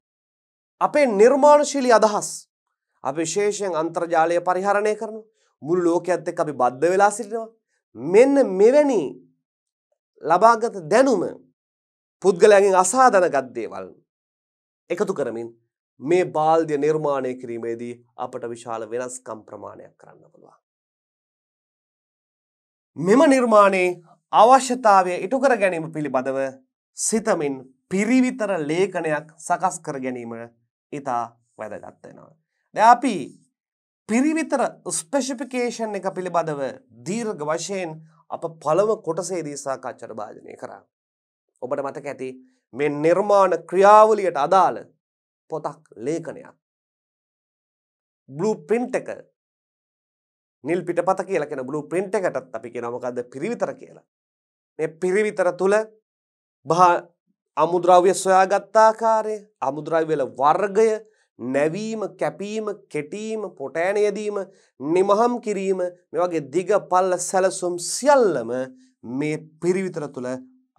Speaker 2: අපේ නිර්මාණශීලී අදහස් අප විශේෂයෙන් අන්තර්ජාලය පරිහරණය කරන මුළු ලෝකයක්ත් එක් අපි බද්ධ වෙලා සිටිනවා. මෙන්න මෙවැනි ලබාගත දැනුම පුද්ගලයන්ගෙන් අසාධනගත් දේවල් එකතු කරමින් මේ බාල්ධ්‍ය නිර්මාණය කිරීමේදී අපට විශාල වෙනස්කම් ප්‍රමාණයක් කරන්න පුළුවන්. මෙම නිර්මාණයේ අවශ්‍යතාවය ඉටු කර ගැනීම පිළිබඳව සිතමින් පිරිවිතර ලේඛනයක් සකස් කර ගැනීම ඉතා වැදගත් වෙනවා. දැන් අපි පිරිවිතර ස්පෙසිෆිකේෂන් එක පිළිබඳව දීර්ඝ වශයෙන් අප පළව කොටසේදී සාකච්ඡාට භාජනය කරා. ඔබට මතක ඇති මේ නිර්මාණ ක්‍රියාවලියට අදාළ පොතක් ලේඛනයක් බ්ලූප්‍රින්ට් එක නිල් පිටපත කියලා කෙන බලු ප්‍රින්ට් එකටත් අපි කෙනමකක්ද පිරිවිතර කියලා. මේ පිරිවිතර තුළ බා අමුද්‍රව්‍ය සොයාගත්තාකාරය අමුද්‍රව්‍යල වර්ගය නැවීම කැපීම කෙටීම පොටෑනයදීම නිමහම් කිරීම මේ වගේ දිග පල්ල සැලසුම් සියල්ලම මේ පිරිවිතර තුළ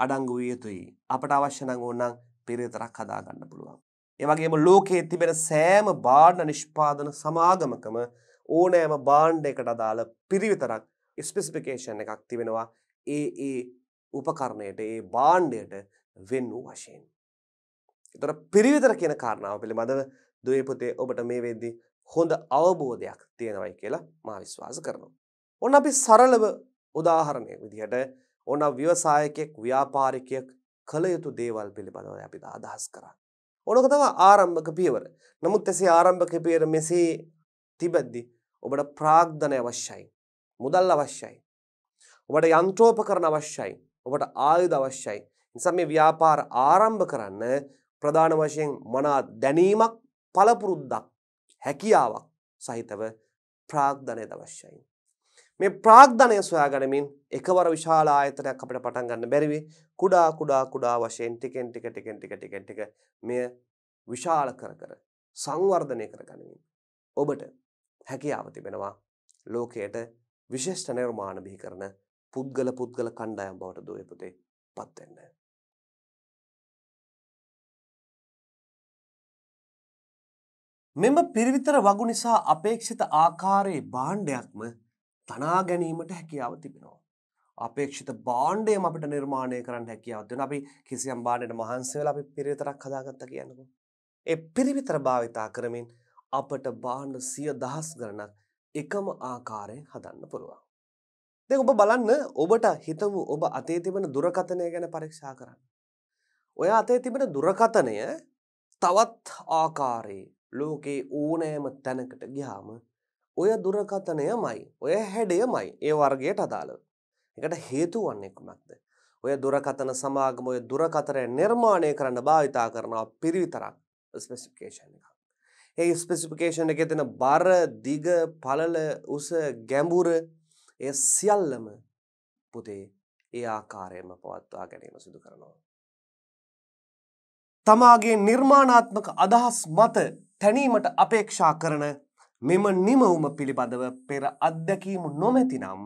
Speaker 2: අඩංගු විය යුතුයි. අපට අවශ්‍ය නම් ඕනනම් පිරිවිතරක් හදාගන්න පුළුවන්. ඒ වගේම ලෝකයේ තිබෙන සෑම බාණ්ඩ නිෂ්පාදන සමාගමකම ඕනෑම බාණ්ඩ එකට අදාළ පිරිවිතරක් ස්පෙසිපිකේෂන් එකක් තිබෙනවා ඒ ඒ උපකරණයට ඒ බාණ්ඩයට වෙන් වූ වශයෙන්. තොර පිරිවිතර කියන කාරණාව පිළිබඳව දවේපුතේ ඔබට මේ වෙද්දි හොඳ අවබෝධයක් තියෙනවයි කියලා මා විශ්වාස කරනවා. ඔන්න අපි සරලව උදාහරණයක් විදිහට ඔන්න ව්‍යවසායකෙක් ව්‍යාපාරිකයෙක් කළ යුතු දේවල් පිළිබඳව අපි අදහස් කරා. ඕනක තම ආරම්භක පියවර. නමුත් එසේ ආරම්භක පියවර මෙසේ තිබද්දි ඔබට ප්‍රාග්ධනය අවශ්‍යයි. මුදල් අවශ්‍යයි. ඔබට යන්ත්‍රෝපකරණ අවශ්‍යයි. ඔබට ආයුධ අවශ්‍යයි. නිසා මේ ව්‍යාපාර ආරම්භ කරන්න ප්‍රධාන වශයෙන් මනා දැනීමක් පළපුරුද්දක් හැකියාවක් සහිතව ප්‍රාග්ධනය අවශ්‍යයි. මේ ප්‍රාග්ධනය සොයාගනිමින් එකවර විශාල ආයතනයක් අපිට පටන් ගන්න බැරිවේ කුඩා කුඩා කුඩා වශයෙන් ටිකෙන් ටික ටිකෙන් ටික ටිකෙන් ටික මෙය විශාල කර කර සංවර්ධනය කරගනිමින් ඔබට හැකියාව තිබෙනවා ලෝකයට විශේෂ නිර්මාණ බිහි කරන පුද්ගල
Speaker 1: පුද්ගල කණ්ඩායම් බවට දෝය පුතේ පත් වෙන්න. මෙම පිරිවිතර වගු නිසා අපේක්ෂිත ආකාරයේ භාණ්ඩයක්ම තනා ගැනීමට හැකියාව තිබෙනවා.
Speaker 2: අපේක්ෂිත බාණ්ඩයම අපිට නිර්මාණය කරන්න හැකියාව දෙන අපි කිසියම් බාණ්ඩයකට මහන්සි වෙලා අපි පිරිවිතරක් හදාගත්තා කියන්නකෝ. ඒ පිරිවිතර භාවිතා කරමින් අපට බාන්න සිය දහස් ගණනක් එකම ආකාරයෙන් හදන්න පුළුවන්. දැන් ඔබ බලන්න ඔබට හිතමු ඔබ අතේ තිබෙන දුරකථනය ගැන පරීක්ෂා කරන්න. ඔය අතේ තිබෙන දුරකථනය තවත් ආකාරයේ ලෝකේ ඕනෑම තැනකට ගියාම ඔය දුරකථනයමයි ඔය හැඩයමයි ඒ වර්ගයට අදාළව. එකට හේතු වන්නේ කුමක්ද? ඔය දුරකථන සමාගම ඔය දුරකථනය නිර්මාණය කරන්න භාවිතා කරනවා පිරිවිතරක් ස්පෙසිෆිකේෂන් එකක්. ඒ ස්පෙසිපිකේෂන් එක තින බර දිග පලල උස ගැඹුර එය සියල්ලම පුතේ ඒ ආකාරයම පවත්වා ගැනීම සිදු කරනවා. තමාගේ නිර්මාණාත්මක අදහස් මත තැනීමට අපේක්ෂා කරන මෙම නිමවුම පිළිබඳව පෙර අත්දැකීම නොමැතිනම්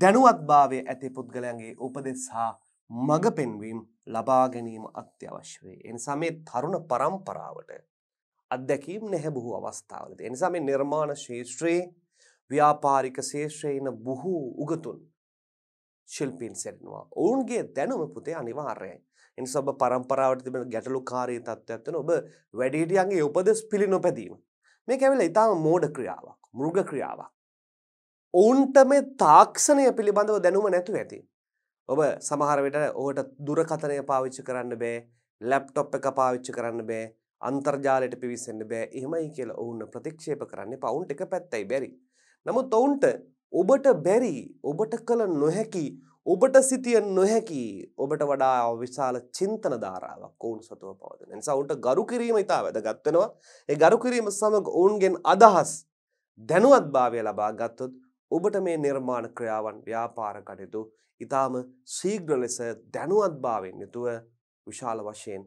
Speaker 2: දැනුවත්භාවය ඇති පුද්ගලයන්ගේ උපදෙස් හා මඟ පෙන්වීම් ලබාගැනීම අත්‍යවශ්වේ. එනිසා මේ තරුණ පරම්පරාවට අත්දැකීම් නැහැ බොහෝ අවස්ථාවලදී. ඒ නිසා මේ නිර්මාණ ශාස්ත්‍රයේ ව්‍යාපාරික ශාස්ත්‍රයේ ඉන බොහෝ උගතුන් ශිල්පීන් සෙරෙනවා. ඔවුන්ගේ දැනුම පුතේ අනිවාර්යයි. ඒ නිසා ඔබ પરම්පරාවට තිබෙන ගැටලුකාරී තත්ත්වයක් වෙන ඔබ වැඩිහිටියන්ගේ උපදෙස් පිළි නොපැදීම. මේක ඇවිල්ලා ඊටාම මෝඩ ක්‍රියාවක්, මෘග ක්‍රියාවක්. ඔවුන්ට මේ තාක්ෂණය පිළිබඳව දැනුම නැතුව ඇති. ඔබ සමහර විට ඔහුට දුරකථනය පාවිච්චි කරන්න බෑ, ලැප්ටොප් එක පාවිච්චි කරන්න බෑ, අන්තර්ජාලයට පිවිසෙන්න්න බෑ එහෙමයි කියලා ඔවුන්න ප්‍රතික්ෂේප කරන්නේ පවුන්් එක පැත්තයි බැරි. නමුත් ඔවුන්ට ඔබට බැරි ඔබට කළ නොහැකි ඔබට සිතිය නොහැකි ඔබට වඩා විශාල චින්තන ධාරාවක් ඔවුන් සතුව පවදන නිසා ඔවුන්ට ගරු කිරීම ඉතා වැදගත්වෙනවා ඒ ගරු කිරීම සමඟ ඔවුන්ගෙන් අදහස් දැනුවත් භාවය ලබා ගත්තොත් ඔබට මේ නිර්මාණ ක්‍රියාවන් ව්‍යාපාර කටයුතු ඉතාම ශීඝ්‍ර ලෙස දැනුවත් භාවෙන් යුතුව විශාල වශයෙන්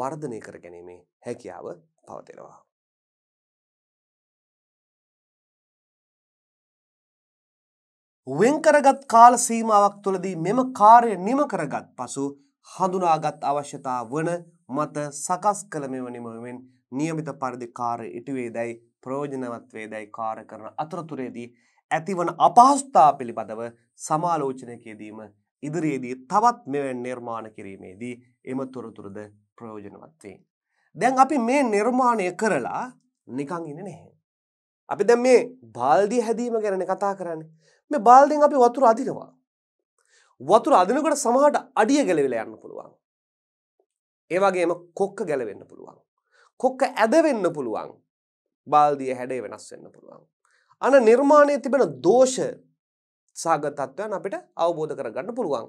Speaker 1: වර්ධනය කර ගැනීමේ හැකියාව පවතිනවා. වෙන්කරගත් කාල සීමාවක්
Speaker 2: තුළදී මෙම කාර්ය නිම කරගත් පසු හඳුනාගත් අවශ්‍යතා වන මත සකස් කළ මෙම නිමවෙන් නියමිත පරිදි කාර්ය ඉටුවේ දැයි ප්‍රෝජනවත් වේ දැයි කාර කරන අතරතුරේදී ඇතිවන අපහස්ථා පිළිබඳව සමාලෝචනයකයදීම ඉදිරියේදී තවත් මෙවැන් නිර්මාණ කිරීමේදී එම තොරතුරද ප්‍රයෝජනවත් වේ. දැන් අපි මේ නිර්මාණය කරලා නිකං ඉන්න නැහැ. අපි දැන් මේ බාල්දිය හැදීම ගැන කතා කරන්නේ. මේ බාල්දියෙන් අපි වතුර අදිනවා. වතුර අදිනකොට සමහරට අඩිය ගැලවිලා යන්න පුළුවන්. ඒ වගේම කොක්ක ගැලවෙන්න පුළුවන්. කොක්ක ඇදවෙන්න පුළුවන්. බාල්දිය හැඩේ වෙනස් වෙන්න පුළුවන්. අන නිර්මාණයේ තිබෙන දෝෂ සාගතත්වයන් අපිට අවබෝධ කරගන්න පුළුවන්.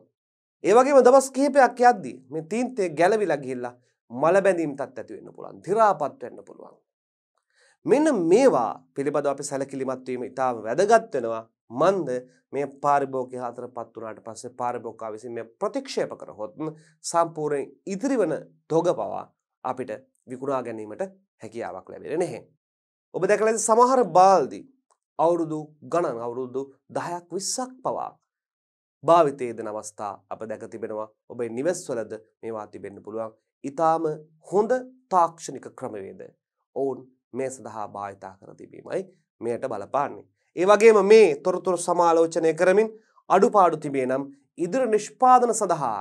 Speaker 2: ඒවගේම දවස් කහිපයක් යද්දී මේ තීන්තය ගැලවිලා ගිහිල්ලා මලබැඳීම් තත් ඇතිවෙන්න පුළන් දිරාපත්වවෙන්න පුළුවන්. මෙන්න මේවා පිළිබඳ අපි සැලකිලිමත්වීම ඉතාම වැදගත්වෙනවා මන්ද මේ පාරිභෝගය හතර පත්වනාට පස්සේ පාරිභෝකා විසින් මේ ප්‍රතික්ෂේප කරහොත්ම සම්පූර්ණයෙන් ඉදිරි වන තොග පවා අපිට විකුණා ගැනීමට හැකියාවක් ලැබෙන නැහැ. ඔබ දැකල ඇති සමහර බාල්දි අවුරුදු ගණන් අවුරුද්දු දහයක් විස්සක් පවා භාවිතයේද නවස්ථා අප දැක තිබෙනවා ඔබේ නිවෙස්වලද මේවා තිබෙන්න්න පුළුවන් ඊටාම හොඳ තාක්ෂණික ක්‍රමවේද ඔවුන් මේ සඳහා භාවිතා කර තිබීමයි මෙයට බලපාන්නේ. ඒ වගේම මේ තොරතුරු සමාලෝචනය කරමින් අඩුපාඩු තිබේ නම් ඉදිරි නිෂ්පාදන සඳහා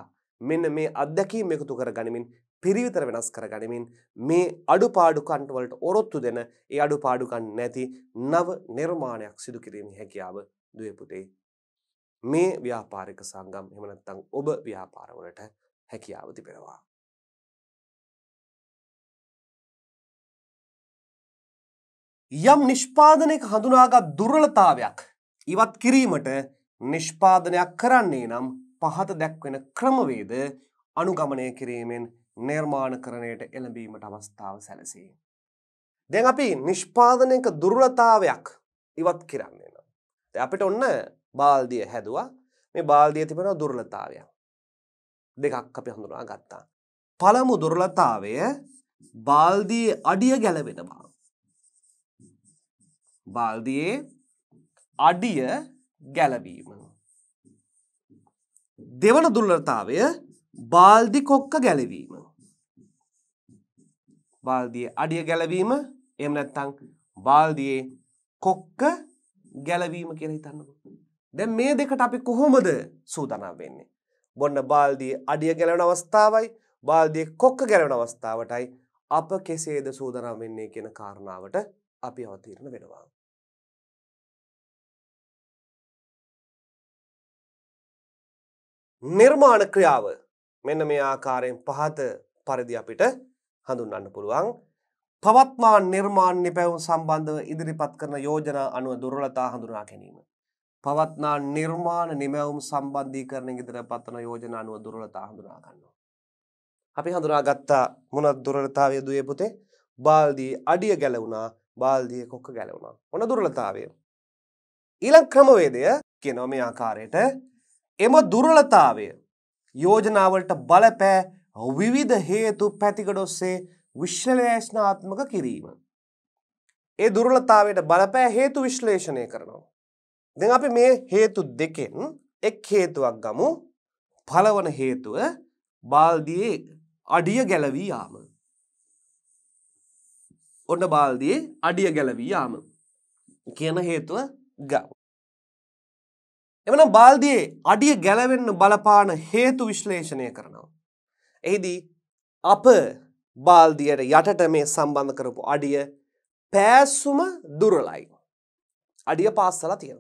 Speaker 2: මෙන්න මේ අත්දැකීම් එකතු කර ගනිමින් පිරිවිතර වෙනස් කර ගනිමින් මේ අඩුපාඩුකන්ටවලට ඔරොත්තු දෙන ඒ අඩුපාඩුකන් නැති නව නිර්මාණයක් සිදු කිරීම හැකියාව දුවපුතේ. මේ ව්‍යාපාරික
Speaker 1: සංගම් එමනත්තං ඔබ ව්‍යාපාරවලට හැකියාව තිබෙනවා. යම් නිෂ්පාදනයක හඳුනාගත් දුර්වලතාවයක් ඉවත් කිරීමට නිෂ්පාදනයක් කරන්නේ
Speaker 2: නම් පහත දැක්වෙන ක්‍රමවේද අනුගමනය කිරීමෙන් නිර්මාණකරණයට එළඹීමට අවස්ථාව සැලසේ. දැන් අපි නිෂ්පාදනයක දුර්වලතාවයක් ඉවත් කරන්නේ නම්. අපිට ඔන්න බාල්දිය හැදවා මේ බාල්දිය තිබෙන දුර්ලතාවයක්. දෙකක් අපි හඳුනා ගත්තා. පළමු දුර්ලතාවය බාල්දී අඩිය ගැලවෙනවා. බාල්දියේ අඩිය ගැලවීම. දෙවන දුර්ලතාවය බාල්දි කොක්ක ගැලවීම. බාල්දිය අඩිය ගැලවීම එම නැත්තං බාල්දියේ කොක්ක ගැලවීම කියලා හිතන්නක. දැ මේ දෙකට අපි කොහොමද සූතනාව වෙන්නේ. බොන්න බාල්දිය අඩිය ගැලවන අවස්ථාවයි බාල්දිය කොක්ක ගැලවන
Speaker 1: අවස්ථාවටයි අප කෙසේද සූදනම් වෙන්නේ කියෙන කාරණාවට අපි අවතීරණ වෙනවා. නිර්මාණ ක්‍රියාව මෙන්න මේ ආකාරයෙන් පහත පරිදි අපිට
Speaker 2: හඳුන්වන්න පුළුවන්. පවත්මා නිර්මාණ්‍ය පැවුම් සම්බන්ධව ඉදිරිපත් කරන යෝජනා අනුව දුර්වලතා හඳුනා ගැනීම. පවත්නා නිර්මාණ නිමැවුම් සම්බන්ධීකරණ ඉදිරිපත්වන යෝජනා අනුව දුර්වලතා හඳුනා ගන්නවා. අපි හඳුනා ගත්තා මොනක් දුර්වලතාවය දුවේ පුතේ? බාල්දියේ අඩිය ගැලවුණා, බාල්දියේ කොක්ක ගැලවුණා. ඔන දුර්වලතාවය. ඊළඟ ක්‍රමවේදය කියනවා මේ ආකාරයට එම දුර්වලතාවය යෝජනාවලට බලපෑ විවිධ හේතු පැතිකඩ ඔස්සේ විශ්ලේෂණාත්මක කිරීම. ඒ දුර්වලතාවයට බලපෑ හේතු විශ්ලේෂණය කරනවා. දැන් අපි මේ හේතු දෙකෙන් එක් හේතුවක් ගමු. පළවන හේතුව බාල්දියේ අඩිය ගැලවී යාම. ඔන්න බාල්දියේ අඩිය ගැලවී යාම කියන හේතුව ගමු. එමනම් බාල්දියේ අඩිය ගැලවෙන්න බලපාන හේතු විශ්ලේෂණය කරනවා. එහිදී අප බාල්දියට යටට මේ සම්බන්ධ කරපු අඩිය පෑස්සුම දුරලයි. අඩිය පාස්සලා තියෙන.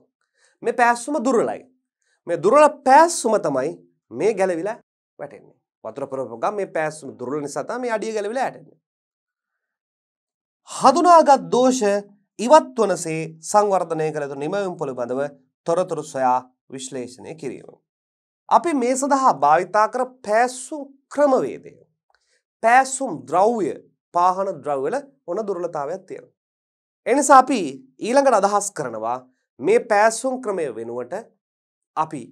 Speaker 2: මේ පෑස්සුම දුරලයි. මේ දුරල පෑස්සුම තමයි මේ ගැලවිලා වැටෙන්නේ. වතුර කරපුගම් මේ පෑස්සුම දුරල නිසා තමයි මේ අඩිය ගැලවිලා වැටෙන්නේ. හඳුනාගත් දෝෂ ඉවත් වනසේ සංවර්ධනය කළ යුතු නිමවීම් පිළිබඳව තොරතුරු සොයා විශ්ලේෂණය කිරීම. අපි මේ සඳහා භාවිතා කර පෑස්සුම් ක්‍රමවේදය. පෑස්සුම් ද්‍රව්‍ය පාහන ද්‍රව්වල හොන දුර්ලතාවයක් තියෙන. එනිසා අපි ඊළඟට අදහස් කරනවා මේ පෑස්සුම් ක්‍රමය වෙනුවට අපි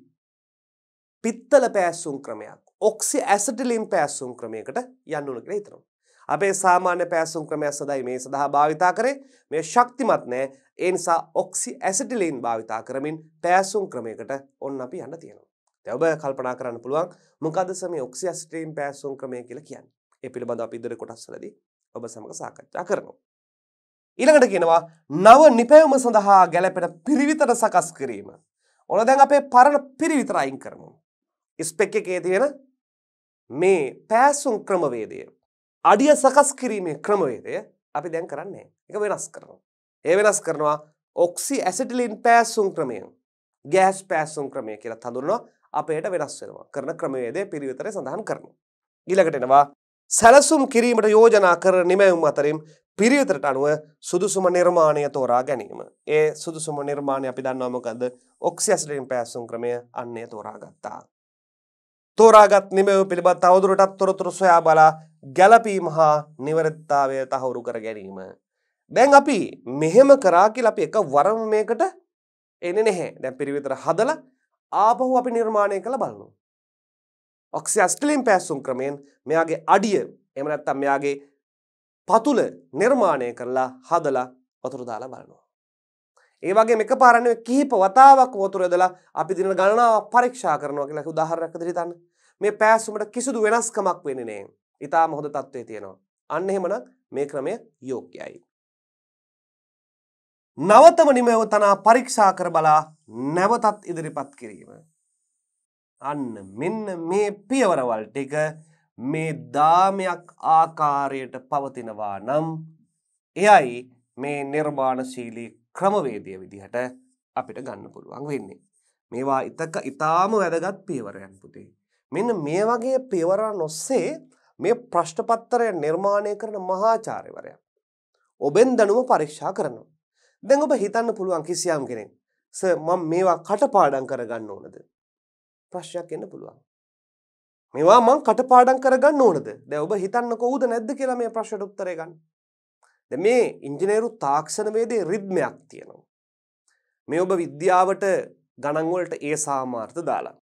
Speaker 2: පිත්තල පෑස්සුම් ක්‍රමයක් ඔක්සි ඇසටිලිම් පෑස්සුම් ක්‍රමයකට යන්නුන කියලා හිතනවා. අපේ සාමාන්‍ය පෑසුම් ක්‍රමයක් සඳයි මේ සඳහා භාවිතා කරේ මේ ශක්තිමත් නෑ ඒ නිසා ඔක්සි ඇසිටිලීන් භාවිතා කරමින් පෑසුම් ක්‍රමයකට ඔන්න අපි යන්න තියෙනවා. දැන් ඔබ කල්පනා කරන්න පුළුවන් මොකද්ද මේ ඔක්සි ඇසිටිලීන් පෑසුම් ක්‍රමය කියලා කියන්නේ. ඒ පිළිබඳව අපි ඉදිරි කොටස්වලදී ඔබ සමග සාකච්ඡා කරනවා. ඊළඟට කියනවා නව නිපැයුම සඳහා ගැලපෙන පිරිවිතට සකස් කිරීම. ඔන්න දැන් අපේ පරණ පිරිවිතර අයින් කරමු. ස්පෙක් එකේ තියෙන මේ පෑසුම් ක්‍රමවේදය අඩිය සකස් කිරීමේ ක්‍රමවේදය අපි දැන් කරන්නේ එක වෙනස් කරනවා. ඒ වෙනස් කරනවා ඔක්සි ඇසිටිලින් පෑසුම් ක්‍රමයෙන් ගෑස් පෑසුම් ක්‍රමය කියලා හඳුන්වනවා අපේට වෙනස් වෙනවා කරන ක්‍රමවේදය පිරිවිතරේ සඳහන් කරනවා. ඊළඟට එනවා සැලසුම් කිරීමට යෝජනා කර නිමැවුම් අතරින් පිරිවිතරට අනුව සුදුසුම නිර්මාණය තෝරා ගැනීම. ඒ සුදුසුම නිර්මාණය අපි දන්නවා මොකද්ද? ඔක්සිඇසිටිලින් පෑසුම් ක්‍රමය අන්නේ තෝරාගත්තා. තෝරාගත් නිමැවුම් පිළිබඳ තවදුරටත් තොරතුරු සොයා බලා ගැලපීම හා නිවරත්තාවය තහවුරු කර ගැනීම. දැන් අපි මෙහෙම කරාකිල අපි එක වරම මේකට එන නැහැ දැන් පිරිවිතර හදල ආපහු අපි නිර්මාණය කළ බලනු. ඔක්සි අස්ටලින් පැස්සුම් ක්‍රමයෙන් මෙයාගේ අඩිය එමනැත්තම් මෙයාගේ පතුල නිර්මාණය කරලා හදලා වතුරු දාලා බලනවා. ඒ වගේ එක පාරණුව කිහිප වතාවක් වතුරදලා අපි දින ගණනාව පරීක්ෂා කරනවා කියලා උදාහරණයක් විදිහට හිතන්න. මේ පෑසුමට කිසිදු වෙනස්කමක් වෙන්නේ නැහැ. ඉතා හොඳ තත්ත්වය තියෙනවා. අන්න එහෙමනක් මේ ක්‍රමය යෝග්‍යයි. නවතම නිමයව තනා පරීක්ෂා කර බලා නැවතත් ඉදිරිපත් කිරීම. අන්න මෙන්න මේ පියවරවල් ටික මේ දාමයක් ආකාරයට පවතිනවා නම් එයයි මේ නිර්මාණශීලී ක්‍රමවේදය විදිහට අපිට ගන්න පුළුවන් වෙන්නේ. මේවා ඉතක ඉතාම වැදගත් පියවරයන් පුතේ. මෙන්න මේ වගේ පියවරන් ඔස්සේ මේ ප්‍රශ්න පත්‍රය නිර්මාණය කරන මහාචාර්යවරයා ඔබෙන් දැනුම පරීක්ෂා කරනවා. දැන් ඔබ හිතන්න පුළුවන් කිසියම් කෙනෙක් සර් මම මේවා කටපාඩම් කරගන්න ඕනද? ප්‍රශ්නයක් එන්න පුළුවන්. මේවා මං කටපාඩම් කරගන්න ඕනද? දැන් ඔබ හිතන්නකෝ උද නැද්ද කියලා මේ ප්‍රශ්නට උත්තරේ ගන්න. දැන් මේ ඉංජිනේරු තාක්ෂණවේදයේ රිද්මයක් තියෙනවා. මේ ඔබ විද්‍යාවට ගණන් වලට ඒ සාමාර්ථ දාලා.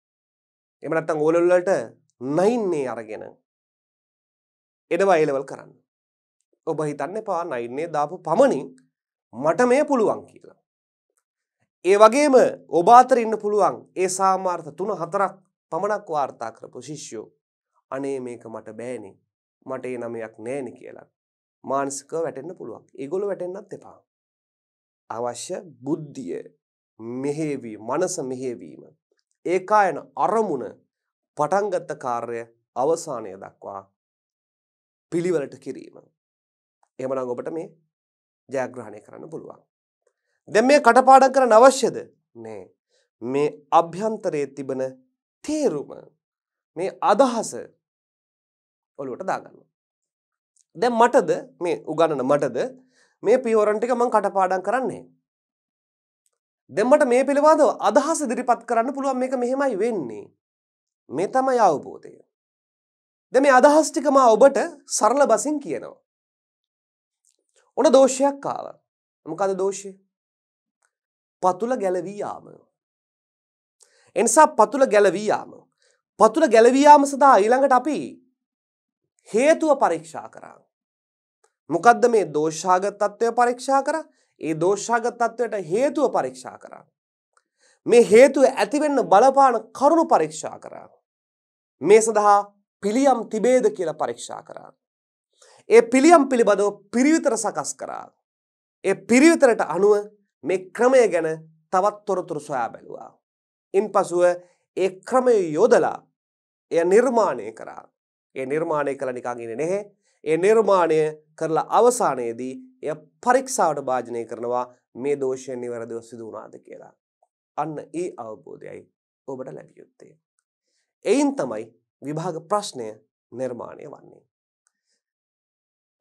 Speaker 2: එහෙම නැත්නම් ඕලෙවල් වලට 9 නේ අරගෙන එඩවයි ලෙවල් කරන්න. ඔබ හිතන්න එපා නයින්නේ දාපු පමණින් මට මේ පුළුවන් කියලා. ඒ වගේම ඔබ අතර ඉන්න පුළුවන් ඒ සාමාර්ථ තුන හතරක් පමණක් වාර්තා කරපු ශිෂ්‍යෝ අනේ මේක මට බෑනේ මට ඒ නමයක් නෑනි කියලා මානසික වැටෙන්න පුළුවන්. ඒගොල්ලෝ වැටෙන්නත් එපා. අවශ්‍ය බුද්ධිය මෙහෙවීම මනස මෙහෙවීම ඒකායන අරමුණ පටන්ගත්ත කාර්ය අවසානය දක්වා පිළිවෙලට කිරීම. එමනම් ඔබට මේ ජයග්‍රහණය කරන්න පුළුවන්. දැ මේ කටපාඩන් කරන අවශ්‍යද නෑ මේ අභ්‍යන්තරයේ තිබන තේරුම මේ අදහස ඔලුවට දාගන්න. දැ මටද මේ උගණන මටද මේ පියෝරන්ටික මං කටපාඩන් කරන්නේ. දෙමට මේ පිළිබඳව අදහස දිරිපත් කරන්න පුළුවන් මේක මෙහෙමයි වෙන්නේ. මේ තමයි අවබෝධය. දැන් මේ අදහස් ටික මා ඔබට සරල බසින්
Speaker 1: කියනවා. ඔන දෝෂයක් ආවා. මොකද දෝෂය? පතුල ගැලවී යාම. එනිසා පතුල ගැලවී යාම.
Speaker 2: පතුල ගැලවී යාම සඳහා ඊළඟට අපි හේතුව පරීක්ෂා කරා. මොකද්ද මේ දෝෂාගත తত্ত্বය පරීක්ෂා කරා? ඒ දෝෂාගත తত্ত্বයට හේතුව පරීක්ෂා කරා. මේ හේතුව ඇතිවෙන්න බලපාන කරුණු පරීක්ෂා කරා. මේ සඳහා පිළියම් තිබේද කියලා පරීක්ෂා කරා. ඒ පිළියම් පිළිබඳව පිරිවිතර සකස් කරා. ඒ පිරිවිතරට අනුව මේ ක්‍රමය ගැන තවත් තොරතුරු සොයා බැලුවා. ඉන් පසුව ඒ ක්‍රමය යොදලා එය නිර්මාණය කරා. ඒ නිර්මාණය කළ නිකාගෙන නෙහෙ ඒ නිර්මාණය කරලා අවසානයේදී එය පරීක්ෂාවට භාජනය කරනවා මේ දෝෂය නිවැරදිව සිදු වුණාද කියලා. අන්න ඒ අවබෝධයයි ඔබට ලැබියුත්තේ. එයින් තමයි විභාග ප්‍රශ්නය නිර්මාණය වන්නේ.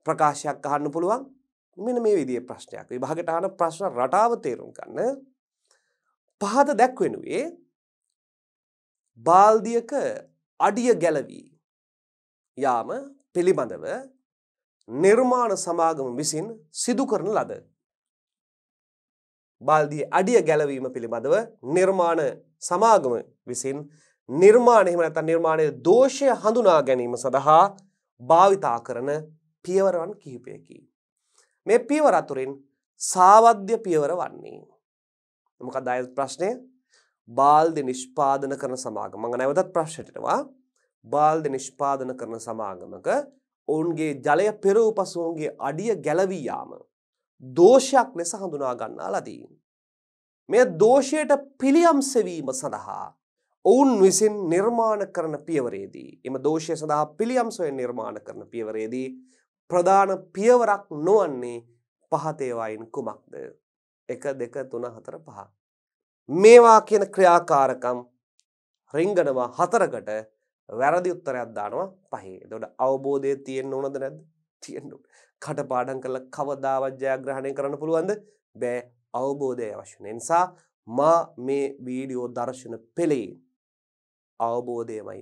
Speaker 2: ප්‍රකාශයක් අහන්න පුළුවන් මෙන මේ විදිිය ප්‍රශ්නයක් විභාගට අන ප්‍රශ්න රටාව තේරුම් ගන්න පහත දැක්වෙනුවේ බාල්දියක අඩිය ගැලවී යාම පිළිබඳව නිර්මාණ සමාගම විසින් සිදු කරන ලද. බාල්දිය අඩිය ගැලවීම පිළිබඳව නිර්මාණ සමාගම විසින් නිර්මාණය එහෙම නැත්නම් නිර්මාණයේ දෝෂය හඳුනා ගැනීම සඳහා භාවිතා කරන පියවරවන් කිහිපයකි. මේ පියවර අතුරින් සාවද්‍ය පියවර වන්නේ. මොකක්ද අයත් ප්‍රශ්නය? බාල්දි නිෂ්පාදන කරන සමාගම. මම නැවතත් ප්‍රශ්නෙටනවා. බාල්දි නිෂ්පාදන කරන සමාගමක ඔවුන්ගේ ජලය පෙරූ පසු ඔවුන්ගේ අඩිය ගැලවී යාම දෝෂයක් ලෙස හඳුනා ගන්නා ලදී. මේ දෝෂයට පිළියම් සෙවීම සඳහා ඔවුන් විසින් නිර්මාණ කරන පියවරේදී එම දෝෂය සඳහා පිළියම් සොයෙන් නිර්මාණ කරන පියවරේදී ප්‍රධාන පියවරක් නොවන්නේ පහතේවායින් කුමක්ද එක දෙක තුන හතර පහ මේවා කියන ක්‍රියාකාරකම් රිංගනවා හතරකට වැරදි උත්තරයක් දානවා පහේ එතකොට අවබෝධය තියෙන්න ඕනද නැද්ද තියෙන්න ඕන කටපාඩම් කරලා කවදාවත් ජයග්‍රහණය කරන්න පුළුවන්ද බෑ අවබෝධය අවශ්‍ය නිසා මා මේ වීඩියෝ දර්ශන පෙළේ අවබෝධයමයි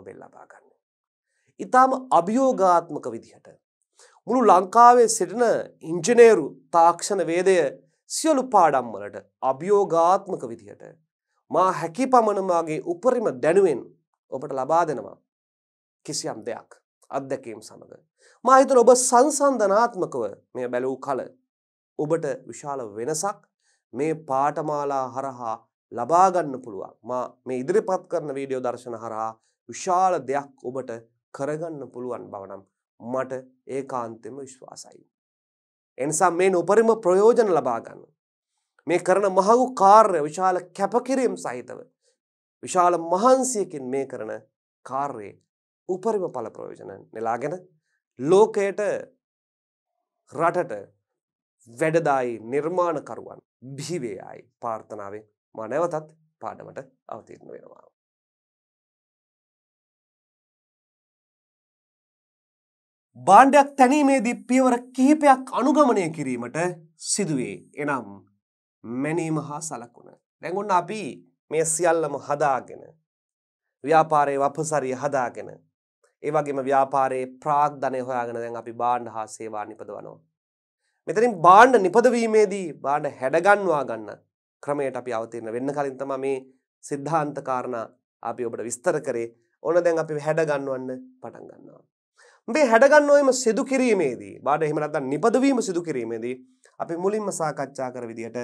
Speaker 2: ඔබෙන් ලබාගන්න. ඉතාම අභියෝගාත්මක විදිහට. මුළු ලංකාවේ සිටින ඉංජනේරු තාක්ෂණ වේදය සියලු පාඩම් වලට අභියෝගාත්මක විදිහට මා හැකි පමණමගේ උපරිම දැනුවෙන් ඔබට ලබා දෙනවා කිසියම් දෙයක් අත්දැකීම් සමඟ. මහිතන ඔබ සංසන්ධනාත්මකව මෙය බැලූ කල ඔබට විශාල වෙනසක් මේ පාටමාලා හරහා ලබා ගන්න පුළුවන්. මා මේ ඉදිරිපත් කරන වීඩියෝ දර්ශන හරහා විශාල දෙයක් ඔබට කරගන්න පුළුවන් බව නම් මට ඒකාන්තෙම විශ්වාසයි. එනිසා මේ උපරිම ප්‍රයෝජන ලබා ගන්න. මේ කරන මහඟු කාර්ය විශාල කැපකිරීම් සහිතව විශාල මහන්සියකින් මේ කරන කාර්යයේ උපරිම ඵල ප්‍රයෝජන නෙලාගෙන ලෝකයට රටට වැඩදායි නිර්මාණකරුවන්
Speaker 1: බිහිවේයයි පාර්ථනාවේ මනවතත් පාඩමට අවතීර්ණ වෙනවා. බාණ්ඩයක් තැනීමේදී පියවර කිහිපයක් අනුගමනය කිරීමට සිදුවේ එනම්
Speaker 2: මැනීම හා සලකුණ. දැඟුන්න අපි මේ සියල්ලම හදාගෙන. ව්‍යාපාරයේ වපසරිය හදාගෙන. ඒවගේම ව්‍යාපාරයේ ප්‍රාග්ධනය හොයාගෙන දැන් අපි බාණ්ඩ හා සේවා නිපදවනවා. මෙතරින් බාණ්ඩ නිපදවීමේදී බාණ්ඩ හැඩගන්වා ගන්න ක්‍රමයට අපි අවතීන වෙන්න කලින් තමයි මේ සිද්ධාන්ත කාරණා අපි ඔබට විස්තර කරේ. ඕන දැන් අපි හැඩ ගන්නවන්න පටන් ගන්නවා. මේ හැඩ ගන්නවීම සිදු කිරීමේදී බාඩ එහෙම නැත්නම් නිපදවීම සිදු කිරීමේදී අපි මුලින්ම සාකච්ඡා කර විදිහට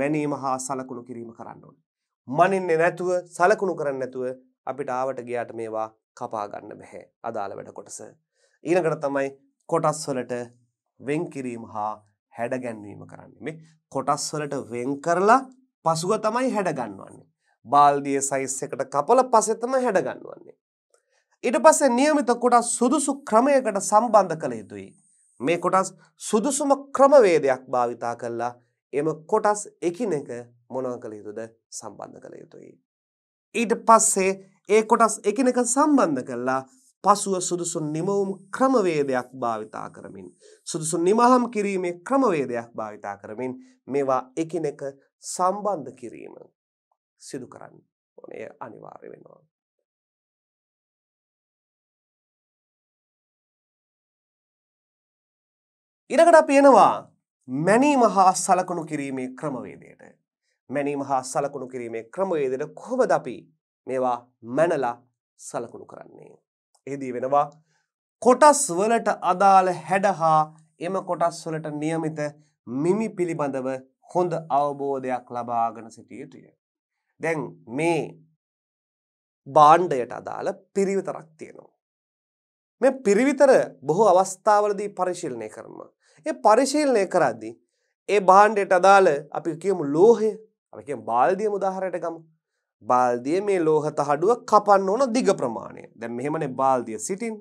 Speaker 2: මැනීම හා සලකුණු කිරීම කරන්න ඕනේ. මනින්නේ නැතුව සලකුණු කරන්නේ නැතුව අපිට ආවට ගියාට මේවා කපා ගන්න බෑ. අදාළ වැඩ කොටස. ඊළඟට තමයි කොටස් වලට වෙන් කිරීම හා හැඩගැන්වීම කරන්නේ. මේ කොටස් වලට වෙන් කරලා පසුව තමයි හැඩගන්වන්නේ. බාල්දිය සයිස් එකට කපලා පස්සේ තමයි හැඩගන්වන්නේ. ඊට පස්සේ નિયમિત කොටස් සුදුසු ක්‍රමයකට සම්බන්ධ කළ යුතුයි. මේ කොටස් සුදුසුම ක්‍රමවේදයක් භාවිතා කළා එම කොටස් එකිනෙක මොනවා කළ යුතුද සම්බන්ධ කළ යුතුයි. ඊට පස්සේ ඒ කොටස් එකිනෙක සම්බන්ධ කළා පසුව සුදුසු නිමවුම් ක්‍රමවේදයක් භාවිතා කරමින් සුදුසු නිමහම් කිරීමේ ක්‍රමවේදයක් භාවිතා කරමින් මේවා එකිනෙක
Speaker 1: සම්බන්ධ කිරීම සිදු කරන්න ඕනේ අනිවාර්ය වෙනවා ඊළඟට අපි එනවා මැනීම හා සලකනු කිරීමේ ක්‍රමවේදයට
Speaker 2: මැනීම හා සලකුණු කිරීමේ ක්‍රමවේදයට කොහොමද අපි මේවා මැනලා සලකුණු කරන්නේ එහිදී වෙනවා කොටස් වලට අදාළ හැඩ හා එම කොටස් වලට નિયમિત මිමි පිළිබඳව හොඳ අවබෝධයක් ලබාගෙන සිටිය යුතුය. දැන් මේ භාණ්ඩයට අදාළ පිරිවිතරක් තියෙනවා. මේ පිරිවිතර බොහෝ අවස්ථාවලදී පරිශීලනය කරනවා. ඒ පරිශීලනය කරද්දී ඒ භාණ්ඩයට අදාළ අපි කියමු ලෝහය අපි කියමු බාල්දියම උදාහරණයට ගමු. බාල්දිය මේ ලෝහත හඩුව කපන්න ඕන දිග ප්‍රමාණය. දැන් මෙහෙමනේ බාල්දිය සිටින්.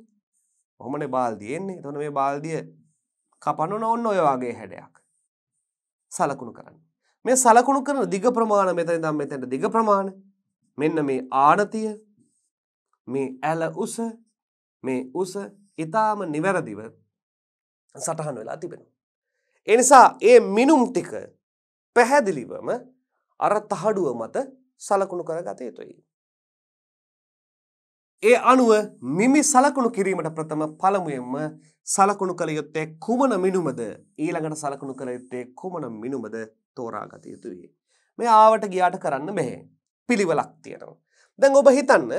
Speaker 2: ඔහොමනේ බාල්දිය එන්නේ. එතකොට මේ බාල්දිය කපන්න ඕන ඔන්න ඔය වගේ හැඩයක්. සලකුණු කරන්න. මේ සලකුණු කරන දිග ප්‍රමාණය මෙතන ඉඳන් මෙතෙන්ට දිග ප්‍රමාණය. මෙන්න මේ ආනතිය මේ ඇල උස මේ උස ඊටාම නිවැරදිව සටහන් වෙලා තිබෙනවා. ඒ නිසා මේ මිනුම් ටික පැහැදිලිවම අර තහඩුව මත සලකුණු කරගත යුතුයි. ඒ අනුව මිමි සලකුණු කිරීමට ප්‍රථම පළමුයෙන්ම සලකුණු කළ යුත්තේ කුමන මිනුමද ඊළඟට සලකුණු කළ යුත්තේ කුමන මිනුමද තෝරාගත යුතුයි. මේ ආවට ගියාට කරන්න මෙහෙ පිළිවෙලක් තියෙනවා. දැන් ඔබ හිතන්න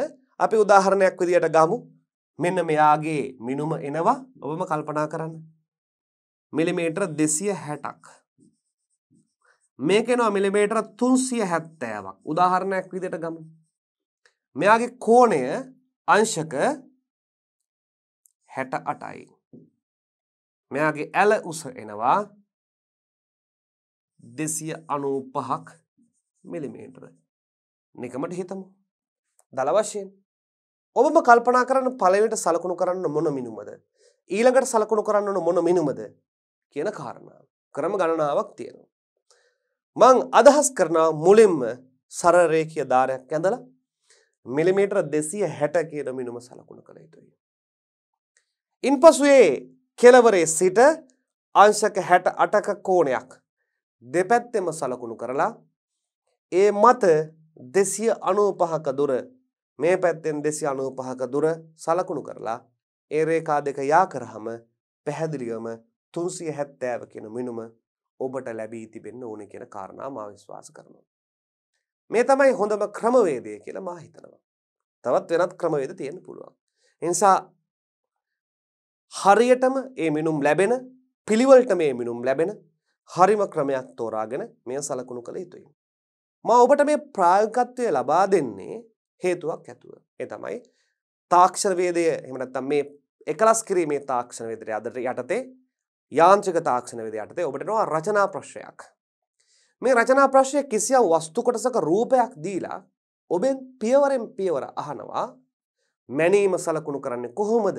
Speaker 2: අපි උදාහරණයක් විදියට ගමු මෙන්න මෙයාගේ මිනුම එනවා ඔබම කල්පනා කරන්න. මිලිමීටර් දෙසිය හැටක් මේකෙනවා මිලිමේටර තුන්සිය හැත්තෑවක් උදාහරණයක් විදිට ගම. මෙයාගේ කෝණය
Speaker 1: අංශක හැට අටයි. මෙයාගේ ඇල උස එනවා දෙසිය අනූ
Speaker 2: පහක් මිලිමේටර නිකමට හිතමු. දළ වශයෙන් ඔබම කල්පනා කරන්න පළවෙට සලකුණු කරන්න මොන මිනුමද. ඊළඟට සලකුණු කරන්න මොන මිනුමද කියන කාරණාව ක්‍රම ගණනාවක් තියෙනවා. මං අදහස් කරනවා මුලින්ම සරරේකය ධාරයක් ඇඳලා මිලිමීටර දෙසිය හැට කියන මිනුම සලකුණ කළ යුතුයි. ඉන් පසුයේ කෙලවරේ සිට අංශක හැට අටක කෝණයක් දෙපැත්තෙම සලකුණු කරලා ඒ මත දෙසිය අනූපහක දුර මේ පැත්තෙන් දෙසි අනූපහක දුර සලකුණු කරලා ඒ රේකා දෙක යා කරහම පැහැදිලිවම තුන්සිය හැත්තෑව කෙන මිනුම ඔබට ලැබී තිබෙන්න ඕන කියන කාරණා මා විශ්වාස කරනවා. මේ තමයි හොඳම ක්‍රමවේදය කියලා මා හිතනවා. තවත් වෙනත් ක්‍රමවේද තියෙන්න පුළුවන්. එනිසා හරියටම ඒ මිනුම් ලැබෙන පිළිවෙලට මේ මිනුම් ලැබෙන හරිම ක්‍රමයක් තෝරාගෙන මෙය සලකුණු කළ යුතුයි. මා ඔබට මේ ප්‍රායෝගිකත්වය ලබා දෙන්නේ හේතුවක් ඇතුව. ඒ තමයි තාක්ෂණ වේදය එහෙම නැත්නම් මේ එකලස් කිරීමේ තාක්ෂණ වේදය අද යටතේ යාන්ත්‍රික තාක්ෂණ විද යටතේ ඔබටනවා රචනා ප්‍රශ්යක්. මේ රචනා ප්‍රශ්ය කිසියම් වස්තු කොටසක රූපයක් දීලා ඔබෙන් පියවරෙන් පියවර අහනවා මැනීම සලකුණු කරන්නේ කොහොමද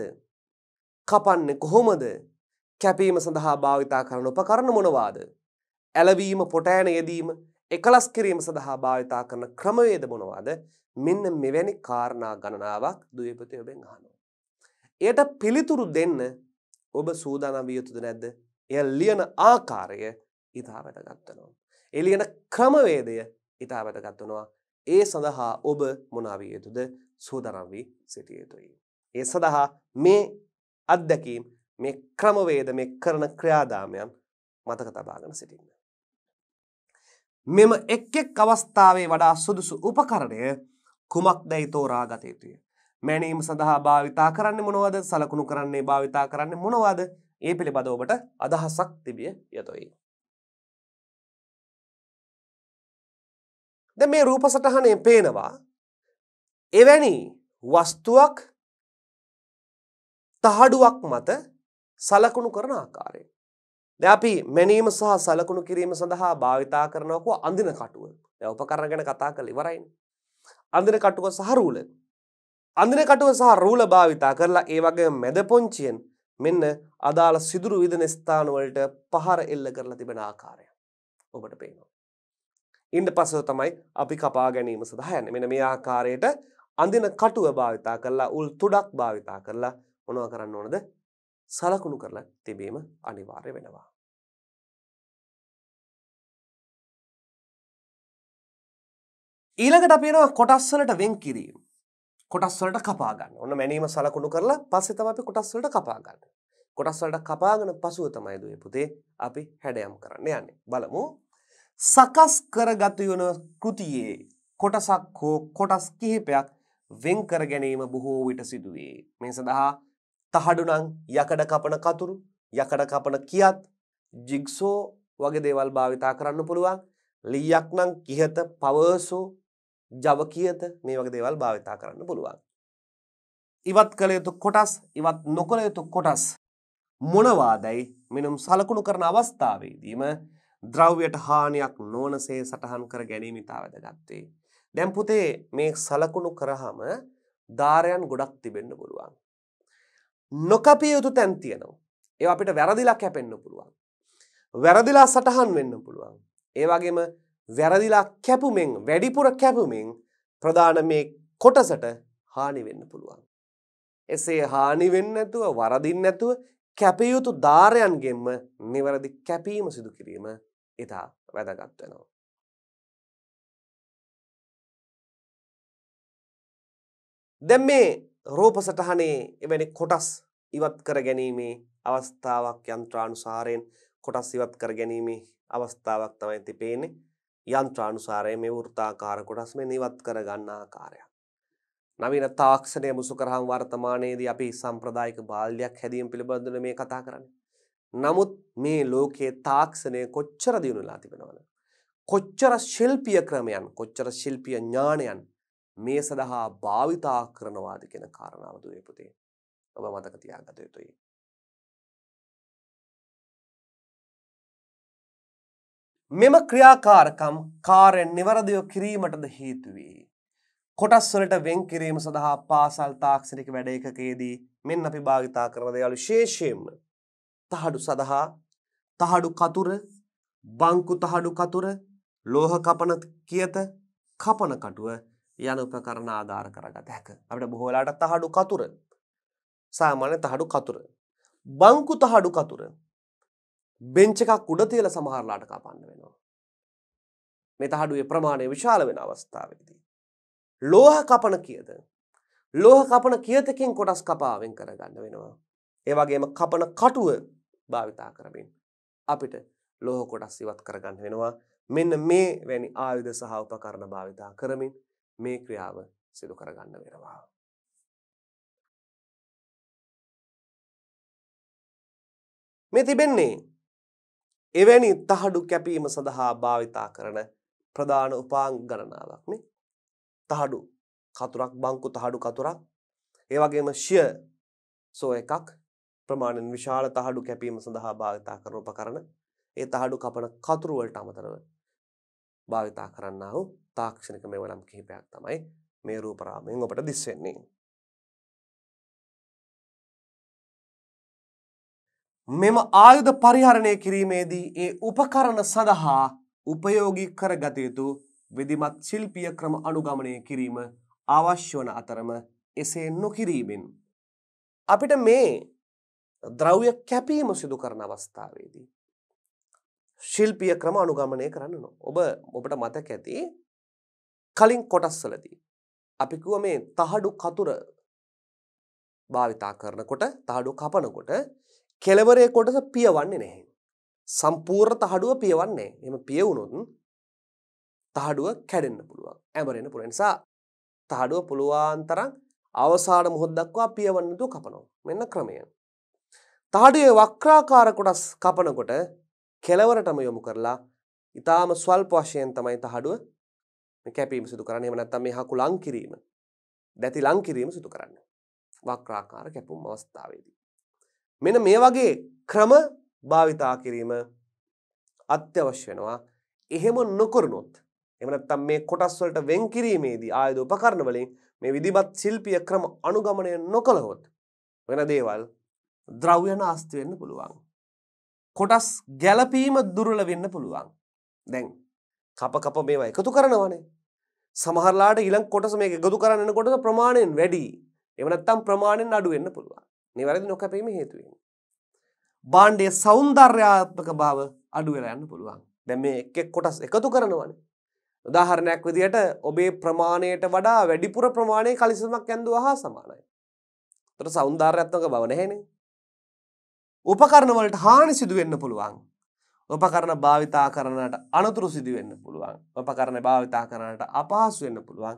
Speaker 2: කපන්නේ කොහොමද කැපීම සඳහා භාවිතා කරන උපකරණ මොනවාද ඇලවීම පොටෑන යෙදීම එකලස් කිරීම සඳහා භාවිතා කරන ක්‍රමවේද මොනවාද මෙන්න මෙවැනි කාරණා ගණනාවක් දුවපති ඔබෙන් අහනවා. එයට පිළිතුරු දෙන්න ඔබ සූදානම් විය යුතුද නැද්ද? එය ලියන ආකාරය ඉතා වැදගත් වෙනවා. ඒ ලියන ක්‍රමවේදය ඉතා වැදගත් වෙනවා. ඒ සඳහා ඔබ මොනවා විය යුතුද? සූදානම් වී සිටිය යුතුයි. ඒ සඳහා මේ අත්දැකීම් මේ ක්‍රමවේද මේ කරන ක්‍රියාදාමයන් මතක තබාගෙන සිටින්න. මෙම එක් එක් අවස්ථාවේ වඩා සුදුසු උපකරණය කුමක්දැයි තෝරා ගත යුතුය. මැනීම සඳහා භාවිතා කරන්න මොනවද සලකුණු කරන්නේ භාවිතා කරන්න මොනවාද
Speaker 1: ඒ පිළිබඳ ඔබට අදහසක් තිබිය යතොයි. ද මේ රූප සටහනේ පේනවා එවැනි වස්තුවක් තහඩුවක් මත සලකුණු
Speaker 2: කරන ආකාරය. ද අපි මැනීම සහ සලකුණු කිරීම සඳහා භාවිතා කරනවකෝ අඳින කටුව උපකරණ ගැන කතා කළ ඉවරයින්. අඳින කටුව සහරූල අඳිනකටුව සහ රූල භාවිතා කරලා ඒ වගේ මැද පොංචියෙන් මෙන්න අදාළ සිදුරු විදන ස්ථානවලට පහර එල්ල කරලා තිබෙන ආකාරය ඔබට පේනවා. ඉන්ඩ පසව තමයි අපි කපා ගැනීම සඳහයන්න මෙන මේ ආකාරයට අඳින කටුව
Speaker 1: භාවිතා කරලා උල් තුඩක් භාවිතා කරලා මොනව කරන්න ඕනද සලකුණු කරලා තිබීම අනිවාර්ය වෙනවා. ඊළඟට අපේනවා කොටස්සලට වෙන් කිරීම.
Speaker 2: කොටස්වලට කපාගන්න ඔන්න මැනීම සලකුණු කරලා පස්සෙ තම අපි කොටස්වලට කපාගන්න කොටස්වලට කපාගෙන පසුව තමයි දුවේ පුතේ අපි හැඩයම් කරන්න යන්නේ බලමු සකස් කරගත යන කෘතියේ කොටසක් හෝ කොටස් කිහිපයක් වෙන් කර ගැනීම බොහෝ විට සිදුවේ මේ සඳහා තහඩුනම් යකඩ කපන කතුරු යකඩ කපන කියත් ජිග්සෝ වගේ දේවල් භාවිතා කරන්න පුළුවන් ලීයක් නම් කිහත පවර්සෝ ජවකියත මේ වගේ දේවල් භාවිතා කරන්න පුළුවන්. ඉවත් කළ යුතු කොටස් ඉවත් නොකළ යුතු කොටස් මොනවාදැයි මෙනුම් සලකුණු කරන අවස්ථාවේදීම ද්‍රව්‍යයට හානියක් නොනසේ සටහන් කර ගැනීම ඉතා වැදගත්තේ. දැම්පුතේ මේ සලකුණු කරහම ධාරයන් ගොඩක් තිබෙන්න පුළුවන්. නොකපිය යුතු තැන් තියනවා. ඒ අපිට වැරදිලා කැපෙන්න්න පුළුවන්. වැරදිලා සටහන් වෙන්න පුළුවන්. ඒවාගේම වැරදිලා කැපුමෙන් වැඩිපුර කැපුමෙන් ප්‍රධාන මේ කොටසට හානි වෙන්න පුළුවන්. එසේ හානි වෙන්නේ නැතුව වරදින්න නැතුව කැපියුතු
Speaker 1: ධාරයන්ගෙන්ම නිවැරදි කැපීම සිදු කිරීම ඉතා වැදගත් වෙනවා. දැන් මේ රූප සටහනේ එවැනි කොටස් ඉවත් කර ගැනීමේ අවස්ථාවක්
Speaker 2: යන්ත්‍රානුසාරයෙන් කොටස් ඉවත් කර ගැනීමේ අවස්ථාවක් තමයි තිබෙන්නේ. යන්ත්‍රානුසාරය මේ වෘත්තාකාර කොටස් මේ නිවත් කර ගන්න ආකාරයක්. නවීන තාක්ෂණය මුසු කරහම් වර්තමානයේදී අපි සම්ප්‍රදායික බාල්යක් හැදීම පිළිබඳව මේ කතා කරන්නේ. නමුත් මේ ලෝකයේ තාක්ෂණය කොච්චර දියුණුලා තිබෙනවද? කොච්චර ශිල්පීය ක්‍රමයන්, කොච්චර ශිල්පීය ඥානයන් මේ සඳහා භාවිතා
Speaker 1: කරනවාද කියන කාරණාව දුවේ පුතේ. ඔබ මතක තියාගත යුතුයි. මෙම ක්‍රියාකාරකම් කාරෙන් නිවරදයෝ කිරීමටද හේතුවේ. කොටස්වලට වෙන් කිරීම සඳහා
Speaker 2: පාසල් තාක්ෂණික වැඩ එකකේදී මෙන්න අපි භාවිතා කරන දෙයලු ශේෂයෙන්ම තහඩු සඳහා තහඩු කතුර බංකු තහඩු කතුර ලෝහ කපන කියත කපන කටුව යන උපකරණ ආධාර කරගත හැක. අපිට බොහෝලාට තහඩු කතුර සාමාන්‍ය තහඩු කතුර. බංකු තහඩු කතුර බෙන්ච් එකක් උඩ තියලා සමහරලාට කපන්න වෙනවා. මේ තහඩුවේ ප්‍රමාණය විශාල වෙන අවස්ථාවේදී. ලෝහ කපන කියද ලෝහ කපන කියතකින් කොටස් කපාවෙන් කරගන්න වෙනවා. ඒ වගේම කපන කටුව භාවිතා කරමින් අපිට ලෝහ කොටස් ඉවත් කරගන්න වෙනවා. මෙන්න මේ
Speaker 1: වැනි ආයුධ සහ උපකරණ භාවිතා කරමින් මේ ක්‍රියාව සිදු කරගන්න වෙනවා. මේ තිබෙන්නේ එවැනි තහඩු කැපීම සඳහා භාවිතා කරන
Speaker 2: ප්‍රධාන උපාංග ගණනාවක් නේ. තහඩු කතුරක් බංකු තහඩු කතුරක් ඒ වගේම ෂිය සෝ එකක් ප්‍රමාණෙන් විශාල තහඩු කැපීම සඳහා භාවිතා කරන උපකරණ ඒ තහඩු කපන කතුරු වලට අමතරව
Speaker 1: භාවිතා කරන්නා වූ තාක්ෂණික මෙවලම් කිහිපයක් තමයි මේ රූපරාමයෙන් ඔබට දිස් වෙන්නේ. මෙම ආයුධ පරිහරණය කිරීමේදී ඒ උපකරණ සඳහා උපයෝගී
Speaker 2: කරගත යුතු විධිමත් ශිල්පීය ක්‍රම අනුගමනය කිරීම අවශ්‍ය වන අතරම එසේ නොකිරීමෙන් අපිට මේ ද්‍රව්‍ය කැපීම සිදු කරන අවස්ථාවේදී ශිල්පීය ක්‍රම අනුගමනය කරන්න ඔබ ඔබට මතක ඇති කලින් කොටස්සලදී අපි කිව්ව මේ තහඩු කතුර භාවිතා කරනකොට තහඩු කපනකොට කෙලවරේ කොටස පියවන්නේ නැහැ. සම්පූර්ණ තහඩුව පියවන්නේ. එහෙම පිය වුණොත් තහඩුව කැඩෙන්න පුළුවන්. ඇඹරෙන්න පුළුවන්. නිසා තහඩුව පුළුවන් තරම් අවසාන මොහොත දක්වා පියවන්න තු කපනවා. මෙන්න ක්‍රමය. තහඩුවේ වක්‍රාකාර කොටස් කපනකොට කෙලවරටම යොමු කරලා ඊටාම ස්වල්ප වශයෙන් තමයි තහඩුව මේ කැපීම සිදු කරන්නේ. එහෙම නැත්නම් මේ හකු ලං කිරීම, දැති ලං කිරීම සිදු කරන්නේ. වක්‍රාකාර කැපුම් අවස්ථාවේදී. මෙන මේ වගේ ක්‍රම භාවිතා කිරීම අත්‍යවශ්‍ය වෙනවා. එහෙම නොකරනොත් එහෙම නැත්නම් මේ කොටස් වලට වෙන් කිරීමේදී ආයුධ උපකරණ වලින් මේ විධිමත් ශිල්පීය ක්‍රම අනුගමනය නොකළහොත් වෙන දේවල් ද්‍රව්‍ය නාස්ති වෙන්න පුළුවන්. කොටස් ගැළපීම දුර්වල වෙන්න පුළුවන්. දැන් කප කප මේවා එකතු කරනවානේ. සමහරලාට ඊළඟ කොටස මේක එකතු කරන්න යනකොට ප්‍රමාණයෙන් වැඩි. එහෙම නැත්නම් ප්‍රමාණයෙන් අඩු වෙන්න පුළුවන්. නිවැරදි නොකැපීම හේතුවෙන්. බාණ්ඩයේ සෞන්දර්යාත්මක බව අඩු වෙලා යන්න පුළුවන්. දැන් මේ එක් එක් කොටස් එකතු කරනවනේ. උදාහරණයක් විදිහට ඔබේ ප්‍රමාණයට වඩා වැඩිපුර ප්‍රමාණයේ කලිසමක් ඇඳුවා හා සමානයි. ඒතර සෞන්දර්යාත්මක බව නැහැනේ. උපකරණ වලට හානි සිදු වෙන්න පුළුවන්. උපකරණ භාවිතා කරනට අනතුරු සිදු වෙන්න පුළුවන්. උපකරණ භාවිතා කරනට අපහසු වෙන්න පුළුවන්.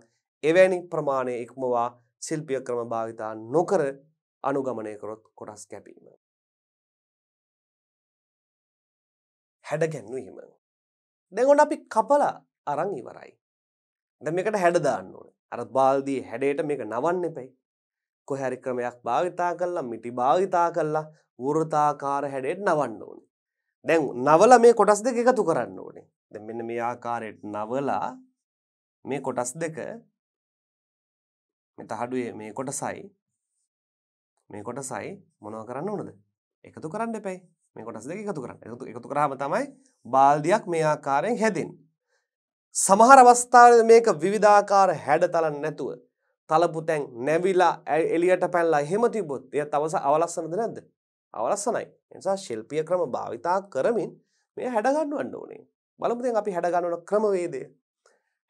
Speaker 2: එවැනි ප්‍රමාණයේ ඉක්මවා
Speaker 1: ශිල්පීය ක්‍රම භාවිතා නොකර අනුගමනය කරොත් කොටස් කැපීම. හැඩගැන්වීම. දෙගොඩ අපි කපලා
Speaker 2: අරං ඉවරයි. ද මේකට හැඩදාන්න ඕන අර බාල්දී හැඩයට මේක නවන්න එපැයි. කොහැරි ක්‍රමයක් භාවිතා කල්ලා මිටි භාවිතා කල්ලා වෘතාකාර හැඩයට නවන්න ඕනේ. දැන් නවල මේ කොටස් දෙක එකතු කරන්න ඕනේ. දැන් මෙන්න මේ ආකාරයට නවලා මේ කොටස් දෙක මෙතහඩුවේ මේ කොටසයි මේ කොටසයි මොනව කරන්න ඕනද? එකතු කරන්න එපයි. මේ කොටස් දෙක එකතු කරන්න. එකතු එකතු කරාම තමයි බාල්දියක් මේ ආකාරයෙන් හැදෙන්නේ. සමහර අවස්ථාවල මේක විවිධාකාර හැඩතල නැතුව තලපුතැන් නැවිලා එලියට පැනලා එහෙම තිබොත් එය තවස අවලස්සනද නැද්ද? අවලස්සනයි. ඒ නිසා ශිල්පීය ක්‍රම භාවිතා කරමින් මේ හැඩ ගන්නවන්න ඕනේ. බලමු දැන් අපි හැඩ ගන්නවන ක්‍රමවේදය.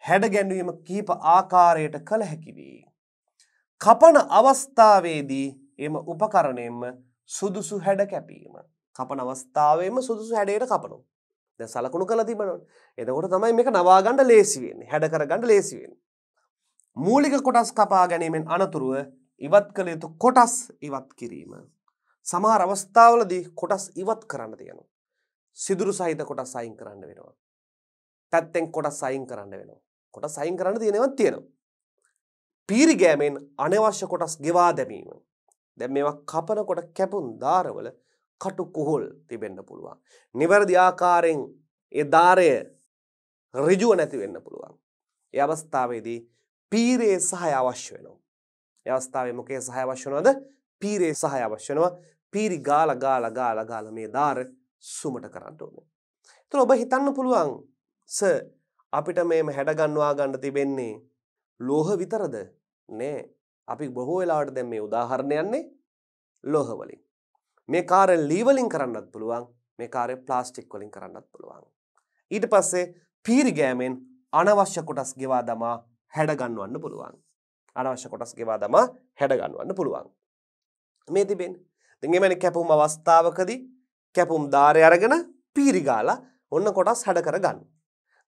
Speaker 2: හැඩ ගැන්වීම කීප ආකාරයට කළ හැකි වේ. කපන අවස්ථාවේදී එම උපකරණයෙන්ම සුදුසු හැඩ කැපීම. කපන අවස්ථාවේම සුදුසු හැඩයට කපනවා. දැන් සලකුණු කළා තිබෙනවනේ. එතකොට තමයි මේක නවා ගන්න ලේසි වෙන්නේ. හැඩ කර ගන්න ලේසි වෙන්නේ. මූලික කොටස් කපා ගැනීමෙන් අනතුරුව ඉවත් කළ යුතු කොටස් ඉවත් කිරීම. සමහර අවස්ථාවලදී කොටස් ඉවත් කරන්න තියෙනවා. සිදුරු සහිත කොටස් අයින් කරන්න වෙනවා. පැත්තෙන් කොටස් අයින් කරන්න වෙනවා. කොටස් අයින් කරන්න තියෙනවත් තියෙනවා. පීරිගෑමෙන් අනවශ්‍ය කොටස් ගෙවා දැමීම. දැන් මේවා කපනකොට කැපුම් ධාරවල කටු කුහුල් තිබෙන්න පුළුවන්. නිවැරදි ආකාරයෙන් ඒ ධාරය ඍජුව නැති වෙන්න පුළුවන්. ඒ අවස්ථාවේදී පීරේ සහය අවශ්‍ය වෙනවා. ඒ අවස්ථාවේ මොකේ සහය අවශ්‍ය වෙනවද? පීරේ සහය අවශ්‍ය වෙනවා. පීරි ගාලා ගාලා ගාලා ගාලා මේ ධාර සුමට කරන්න ඕනේ. එතකොට ඔබ හිතන්න පුළුවන් සර් අපිට මේම හැඩ ගන්නවා ගන්න තිබෙන්නේ ලෝහ විතරද? නෑ. අපි බොහෝ වෙලාවට දැන් මේ උදාහරණ යන්නේ ලෝහ වලින්. මේ කාර්ය ලී වලින් කරන්නත් පුළුවන්, මේ කාර්ය ප්ලාස්ටික් වලින් කරන්නත් පුළුවන්. ඊට පස්සේ පීරි ගෑමෙන් අනවශ්‍ය කොටස් ගෙවා දමා හැඩ ගන්නවන්න පුළුවන්. අනවශ්‍ය කොටස් ගෙවා දමා හැඩ ගන්නවන්න පුළුවන්. මේ තිබෙන්නේ. ඉතින් එමෙන්න කැපුම් අවස්ථාවකදී කැපුම් ධාරය අරගෙන පීරි ගාලා ඔන්න කොටස් හැඩ කරගන්න.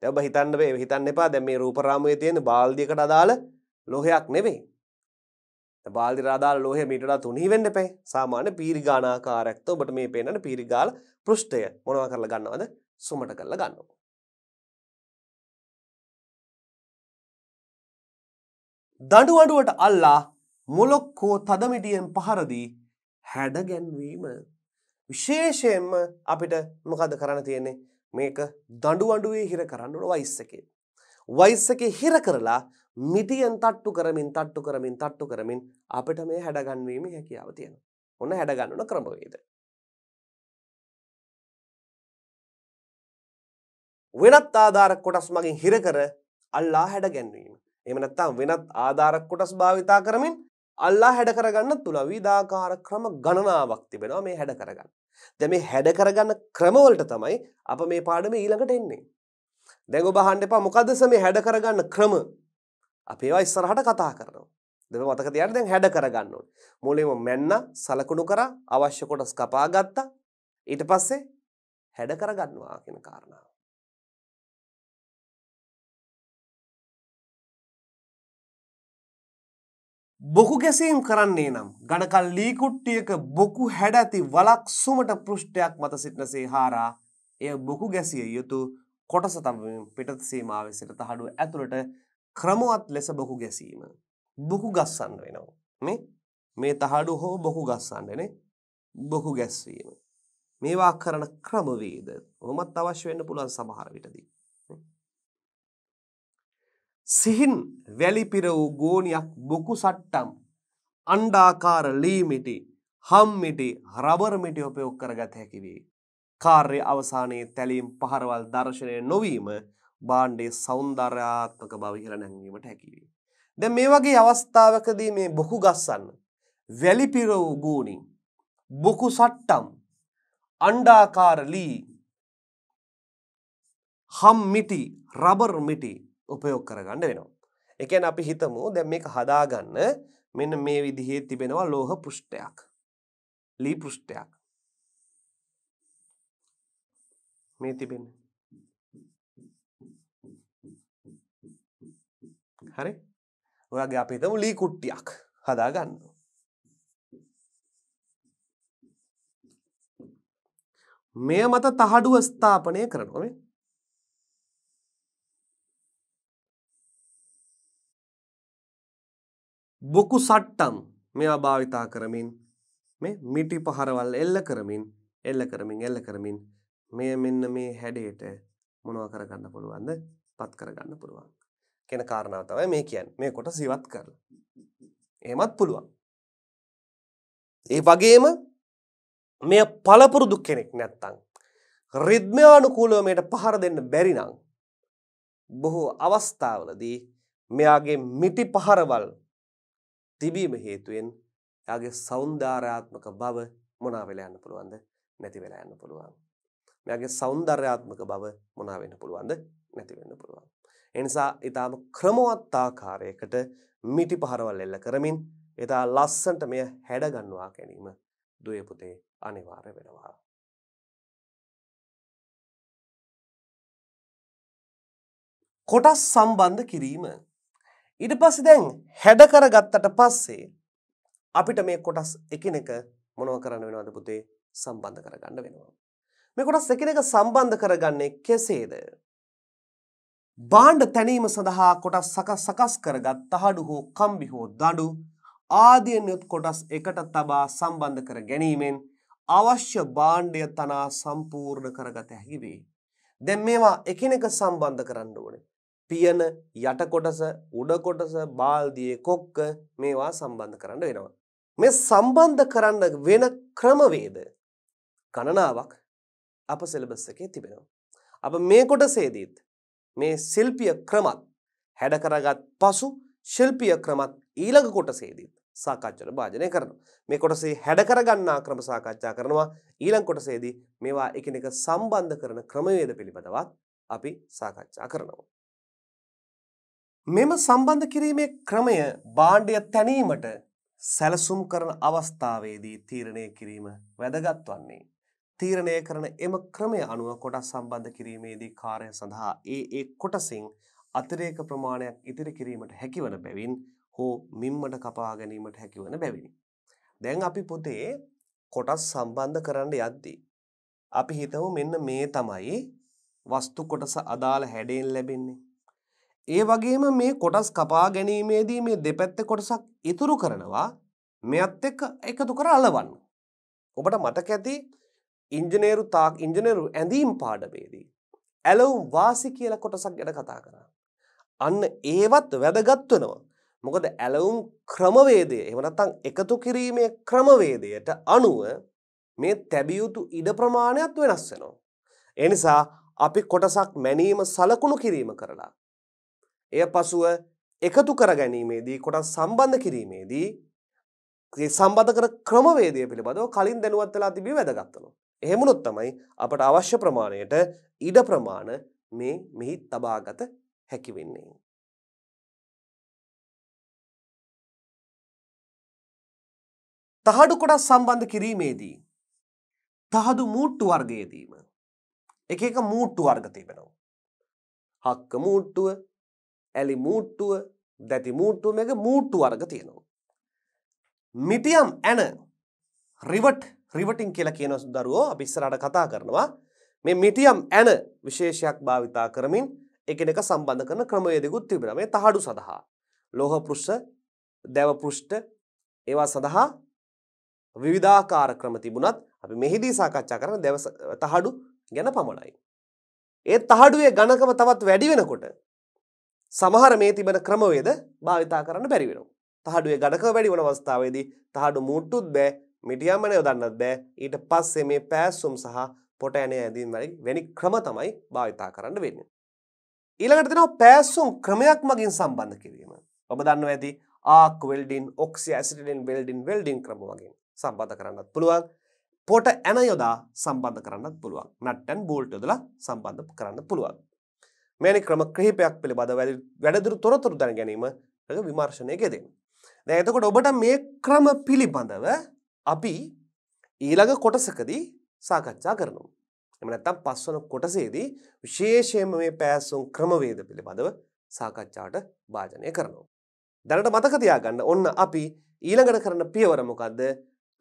Speaker 2: දැන් ඔබ හිතන්න බෑ හිතන්න එපා දැන් මේ රූප රාමුවේ තියෙන බාල්දියකට අදාළ ලෝහයක් නෙවෙයි. බාල්දිරාදාල ලෝහය මීටඩා තුනී වෙන්න පැයි සාමාන්‍ය පීරිගානාකාරක්ත ඔබට මේ පේනට
Speaker 1: පිරිගාල පෘෂ්ටය මොනව කරලා ගන්නවද සුමට කරලා ගන්නවා. දඩුවඩුවට අල්ලා මොලොක්කෝ තදමිටියෙන් පහරදී හැඩ ගැන්වීම විශේෂයෙන්ම
Speaker 2: අපිට මොකද කරන්න තියෙන්නේ මේක දඩුවඩුවේ හිර කරන්නුට වයිස්සකේ. වයිස්සකේ හිර කරලා මිතියෙන් තට්ටු කරමින් තට්ටු කරමින් තට්ටු කරමින්
Speaker 1: අපිට මේ හැඩගන්වීම හැකියාව තියෙන. ඔන්න හැඩගන්නන ක්‍රමවේද. වෙනත් ආධාරක් කොටස් මගින්
Speaker 2: හිරකර අල්ලා හැඩගැන්වීම. එමනත්තාම් වෙනත් ආධාරක් කොටස් භාවිතා කරමින් අල්ලා හැඩ කරගන්න තුළ විධාකාර ක්‍රම ගණනාවක් තිබෙනවා මේ හැඩ කරගන්න. දැ මේ හැඩ කරගන්න ක්‍රමවලට තමයි අප මේ පාඩම ඊළඟට එන්නේ. දැඟ බහන්ඩ එපා මොකදස මේ හැඩ කරගන්න ක්‍රම අපේවා ඉස්සරහට කතා කරනවා. දෙම මතක තියාගන්න දැන් හැඩ කරගන්න ඕනේ. මුලින්ම මැන්න සලකුණු කරා අවශ්‍ය කොටස් කපා ගත්තා.
Speaker 1: ඊට පස්සේ හැඩ කරගන්නවා කියන කාරණාව. බොකු ගැසීම් කරන්නේ නම් ගණකල් ලී කුට්ටියක බොකු හැඩ ඇති වලක් සුමට පෘෂ්ඨයක්
Speaker 2: මත සිටනසේ හාරා එය බොකු ගැසිය යුතු කොටස තම පිටත සීමාවේ සිට තහඩුව ඇතුළට ක්‍රමවත් ලෙස බොහු ගැසීම. බොහු ගස්සන්න වෙනවා. මේ මේ තහඩු හෝ බොහු ගස්සන්නනේ බොහු ගැස්වීම. මේවා කරන ක්‍රමවේද කොහොමත් අවශ්‍ය වෙන්න පුළුවන් සමහර විටදී. සිහින් වැලිපිර වූ ගෝනියක් බොකු සට්ටම් අණ්ඩාකාර ලීමිටි හම්මිටි රබර් මිටි උපයෝග කරගත හැකි වේ. කාර්ය අවසානයේ තැලීම් පහරවල් දර්ශනය නොවීම භාණ්ඩයේ సౌందర్యාත්මක බව ඉහළ නැංවීමට හැකි වේ. දැන් මේ වගේ අවස්ථාවකදී මේ බොකු ගස්සන්න වැලි පිරවූ ගූණින් බොකු සට්ටම් අණ්ඩාකාර ලී හම් මිටි රබර් මිටි උපයෝග කරගන්න වෙනවා. ඒ කියන්නේ අපි හිතමු දැන් මේක හදාගන්න මෙන්න මේ විදිහේ තිබෙනවා ලෝහ පෘෂ්ඨයක්. ලී පෘෂ්ඨයක්. මේ තිබෙන්නේ හරි ඔයාගේ අපි හිතමු ලී කුට්ටියක් හදා ගන්න.
Speaker 1: මෙය මත තහඩුව ස්ථාපනය කරනවා මේ. බොකු සට්ටම්
Speaker 2: මෙයා භාවිතා කරමින් මේ මිටි පහරවල් එල්ල කරමින් එල්ල කරමින් එල්ල කරමින් මෙය මෙන්න මේ හැඩයට මොනවා කරගන්න පුළුවන්ද පත් කරගන්න පුළුවන්. කියන කාරණාව තමයි මේ කියන්නේ. මේ කොටස ඉවත් කරලා. එහෙමත් පුළුවන්. ඒ වගේම මෙය පළපුරුදු කෙනෙක් නැත්තම් රිද්මයානුකූලව මේට පහර දෙන්න බැරි නම් බොහෝ අවස්ථාවලදී මෙයාගේ මිටි පහරවල් තිබීම හේතුවෙන් එයාගේ සෞන්දර්යාත්මක බව මොනවා වෙලා යන්න පුළුවන්ද නැති වෙලා යන්න පුළුවන්. මෙයාගේ සෞන්දර්යාත්මක බව මොනවා වෙන්න පුළුවන්ද නැති වෙන්න පුළුවන්. එනිසා ඉතාම ක්‍රමවත් ආකාරයකට මිටි පහරවල් එල්ල කරමින්
Speaker 1: එදා ලස්සන්ට මෙය හැඩගන්වා ගැනීම දුවේ පුතේ අනිවාර්ය වෙනවා. කොටස් සම්බන්ධ කිරීම ඉඩ පසි දැන් හැඩ කරගත්තට පස්සේ
Speaker 2: අපිට මේ කොටස් එකනෙක මොනව කරන්න වෙනවද පුතේ සම්බන්ධ කරගන්න වෙනවා. මේ කොටස් එකනෙක සම්බන්ධ කරගන්නේ කෙසේද බාණ්ඩ තැනීම සඳහා කොටස් සකස් සකස් කරගත් තහඩු හෝ කම්බි හෝ දඩු ආදියනයොත් කොටස් එකට තබා සම්බන්ධ කර ගැනීමෙන් අවශ්‍ය බාණ්ඩය තනා සම්පූර්ණ කරගත හැකි වේ. දැන් මේවා එකිනෙක සම්බන්ධ කරන්න ඕනේ. පියන යට කොටස උඩ කොටස බාල්දියේ කොක්ක මේවා සම්බන්ධ කරන්න වෙනවා. මේ සම්බන්ධ කරන්න වෙන ක්‍රමවේද ගණනාවක් අප සෙලබස් එකේ තිබෙනවා. අප මේ කොටසේදීත් මේ ශිල්පීය ක්‍රමත් හැඩ කරගත් පසු ශිල්පීය ක්‍රමත් ඊළඟ කොටසේදීත් සාකච්ඡාට භාජනය කරනවා. මේ කොටසේ හැඩ කරගන්නා ක්‍රම සාකච්ඡා කරනවා. ඊළඟ කොටසේදී මේවා එකිනෙක සම්බන්ධ කරන ක්‍රමවේද පිළිබඳවත් අපි සාකච්ඡා කරනවා. මෙම සම්බන්ධ කිරීමේ ක්‍රමය භාණ්ඩය තැනීමට සැලසුම් කරන අවස්ථාවේදී තීරණය කිරීම වැදගත් වන්නේ. තීරණය කරන එම ක්‍රමය අනුව කොටස් සම්බන්ධ කිරීමේදී කාර්ය සඳහා ඒ ඒ කොටසින් අතිරේක ප්‍රමාණයක් ඉතිරි කිරීමට හැකිවන බැවින් හෝ මිම්මට කපා ගැනීමට හැකිවන බැවිනි. දැන් අපි පොතේ කොටස් සම්බන්ධ කරන්න යද්දී. අපි හිතමු මෙන්න මේ තමයි වස්තු කොටස අදාළ හැඩයෙන් ලැබෙන්නේ. ඒ වගේම මේ කොටස් කපා ගැනීමේදී මේ දෙපැත්ත කොටසක් ඉතුරු කරනවා මෙත් එක්ක එකතු කර අලවන්න. ඔබට මතක ඇති ඉංජනේරු තාක් ඉංජනේරු ඇඳීම් පාඩමේදී. ඇලවුම් වාසි කියල කොටසක් ගැන කතා කරා. අන්න ඒවත් වැදගත්වනවා. මොකද ඇලවුම් ක්‍රමවේදය එවනතං එකතු කිරීමේ ක්‍රමවේදයට අනුව මේ තැබියුතු ඉඩ ප්‍රමාණයක් වෙනස් වෙනවා. එනිසා අපි කොටසක් මැනීම සලකුණු කිරීම කරලා. එය පසුව එකතු කර ගැනීමේදී කොටස් සම්බන්ධ කිරීමේදී සම්බධ කර ක්‍රමවේදය පිළිබඳව කලින් දැනුවත් වෙලා තිබී වැදගත්තනවා. එහෙමුණොත්
Speaker 1: තමයි අපට අවශ්‍ය ප්‍රමාණයට ඉඩ ප්‍රමාණ මේ මෙහි තබාගත හැකි වෙන්නේ. තහඩු කොටස් සම්බන්ධ කිරීමේදී තහඩු මූට්ටු
Speaker 2: වර්ගයේදීම එක එක මූට්ටු වර්ග තිබෙනවා. හක්ක මූට්ටුව, ඇලි මූට්ටුව, දැති මූට්ටුව මේක මූට්ටු වර්ග තියෙනවා. මිටියම් ඇන රිවට් රිවටින් කියලා කියන දරුවෝ අපි ඉස්සරහට කතා කරනවා මේ මිටියම් ඇන විශේෂයක් භාවිතා කරමින් එකිනෙක සම්බන්ධ කරන ක්‍රමවේදකුත් තිබෙනවා මේ තහඩු සඳහා ලෝහ පෘෂ්ඨ දැව පෘෂ්ඨ ඒවා සඳහා විවිධාකාර ක්‍රම තිබුණත් අපි මෙහිදී සාකච්ඡා කරන දැව තහඩු ගැන පමණයි ඒ තහඩුවේ ගණකම තවත් වැඩි වෙනකොට සමහර මේ තිබෙන ක්‍රමවේද භාවිතා කරන්න බැරි වෙනවා තහඩුවේ ගණක වැඩි වන අවස්ථාවේදී තහඩු මූට්ටුත් බෑ මිටියම්මනය යොදන්නත් බෑ ඊට පස්සේ මේ පෑස්සුම් සහ පොට ඇනේ ඇඳීම් වැනි වැනි ක්‍රම තමයි භාවිතා කරන්න වෙන්නේ. ඊළඟට දෙනවා පෑස්සුම් ක්‍රමයක් මගින් සම්බන්ධ කිරීම. ඔබ දන්නව ඇති arc welding oxy acetylene welding welding ක්‍රම වගේ සම්බන්ධ කරන්නත් පුළුවන්. පොට ඇන යොදා සම්බන්ධ කරන්නත් පුළුවන්. නට්ටන් බෝල්ට් යොදලා සම්බන්ධ කරන්න පුළුවන්. මෙනි ක්‍රම කිහිපයක් පිළිබඳව වැඩිදුර තොරතුරු දැන ගැනීම විමර්ශනයකදී. දැන් එතකොට ඔබට මේ ක්‍රම පිළිබඳව අපි ඊළඟ කොටසකදී සාකච්ඡා කරනවා. එම නැත්තම් පස්වන කොටසේදී විශේෂයෙන්ම මේ පෑසුම් ක්‍රමවේද පිළිබඳව සාකච්ඡාට භාජනය කරනවා. දැනට මතක තියාගන්න ඔන්න අපි ඊළඟට කරන පියවර මොකද්ද?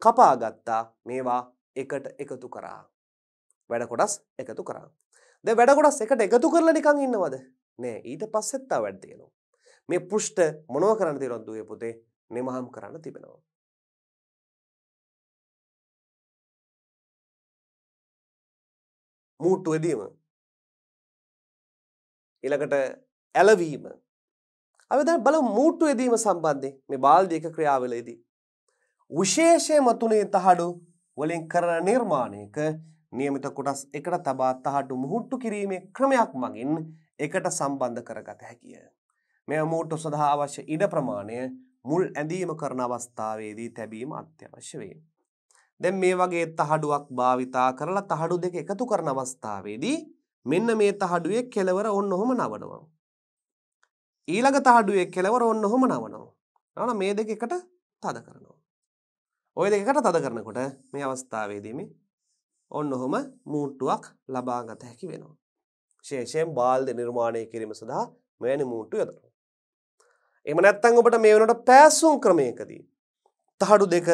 Speaker 2: කපාගත්තා මේවා එකට එකතු කරා. වැඩ කොටස් එකතු කරා. දැන් වැඩ කොටස් එකට එකතු කරලා නිකන් ඉන්නවද? නෑ ඊට
Speaker 1: පස්සෙත් තව වැඩ තියෙනවා. මේ පෘෂ්ඨ මොනව කරන්න තියෙනවද දුවේ පුතේ? නිමහම් කරන්න තිබෙනවා. මූට්ටු වෙදීම ඊළඟට ඇලවීම අපි දැන් බලමු මූට්ටු වෙදීම සම්බන්ධයෙන් මේ බාල්දික ක්‍රියාවලියේදී
Speaker 2: විශේෂයෙන්ම තුනේ තහඩු වලින් කරන නිර්මාණයක નિયમિત කොටස් එකට තබා තහඩු මුහුට්ටු කිරීමේ ක්‍රමයක් මගින් එකට සම්බන්ධ කරගත හැකිය. මෙය මූට්ටු සඳහා අවශ්‍ය ඉඩ ප්‍රමාණය මුල් ඇඳීම කරන අවස්ථාවේදී තැබීම අත්‍යවශ්‍ය වේ. දැන් මේ වගේ තහඩුවක් භාවිතා කරලා තහඩු දෙක එකතු කරන අවස්ථාවේදී මෙන්න මේ තහඩුවේ කෙලවර ඔන්න ඔහොම නවනවා. ඊළඟ තහඩුවේ කෙලවර ඔන්න ඔහොම නවනවා. නවන මේ දෙක එකට තද කරනවා. ওই දෙක එකට තද කරනකොට මේ අවස්ථාවේදී මේ ඔන්න ඔහොම මූට්ටුවක් ලබාගත හැකි වෙනවා. විශේෂයෙන් බාල්ද නිර්මාණය කිරීම සඳහා මෙවැනි මූට්ටු යොදනවා. එහෙම නැත්නම් ඔබට මේ වෙනකොට පෑසුම් ක්‍රමයකදී තහඩු දෙක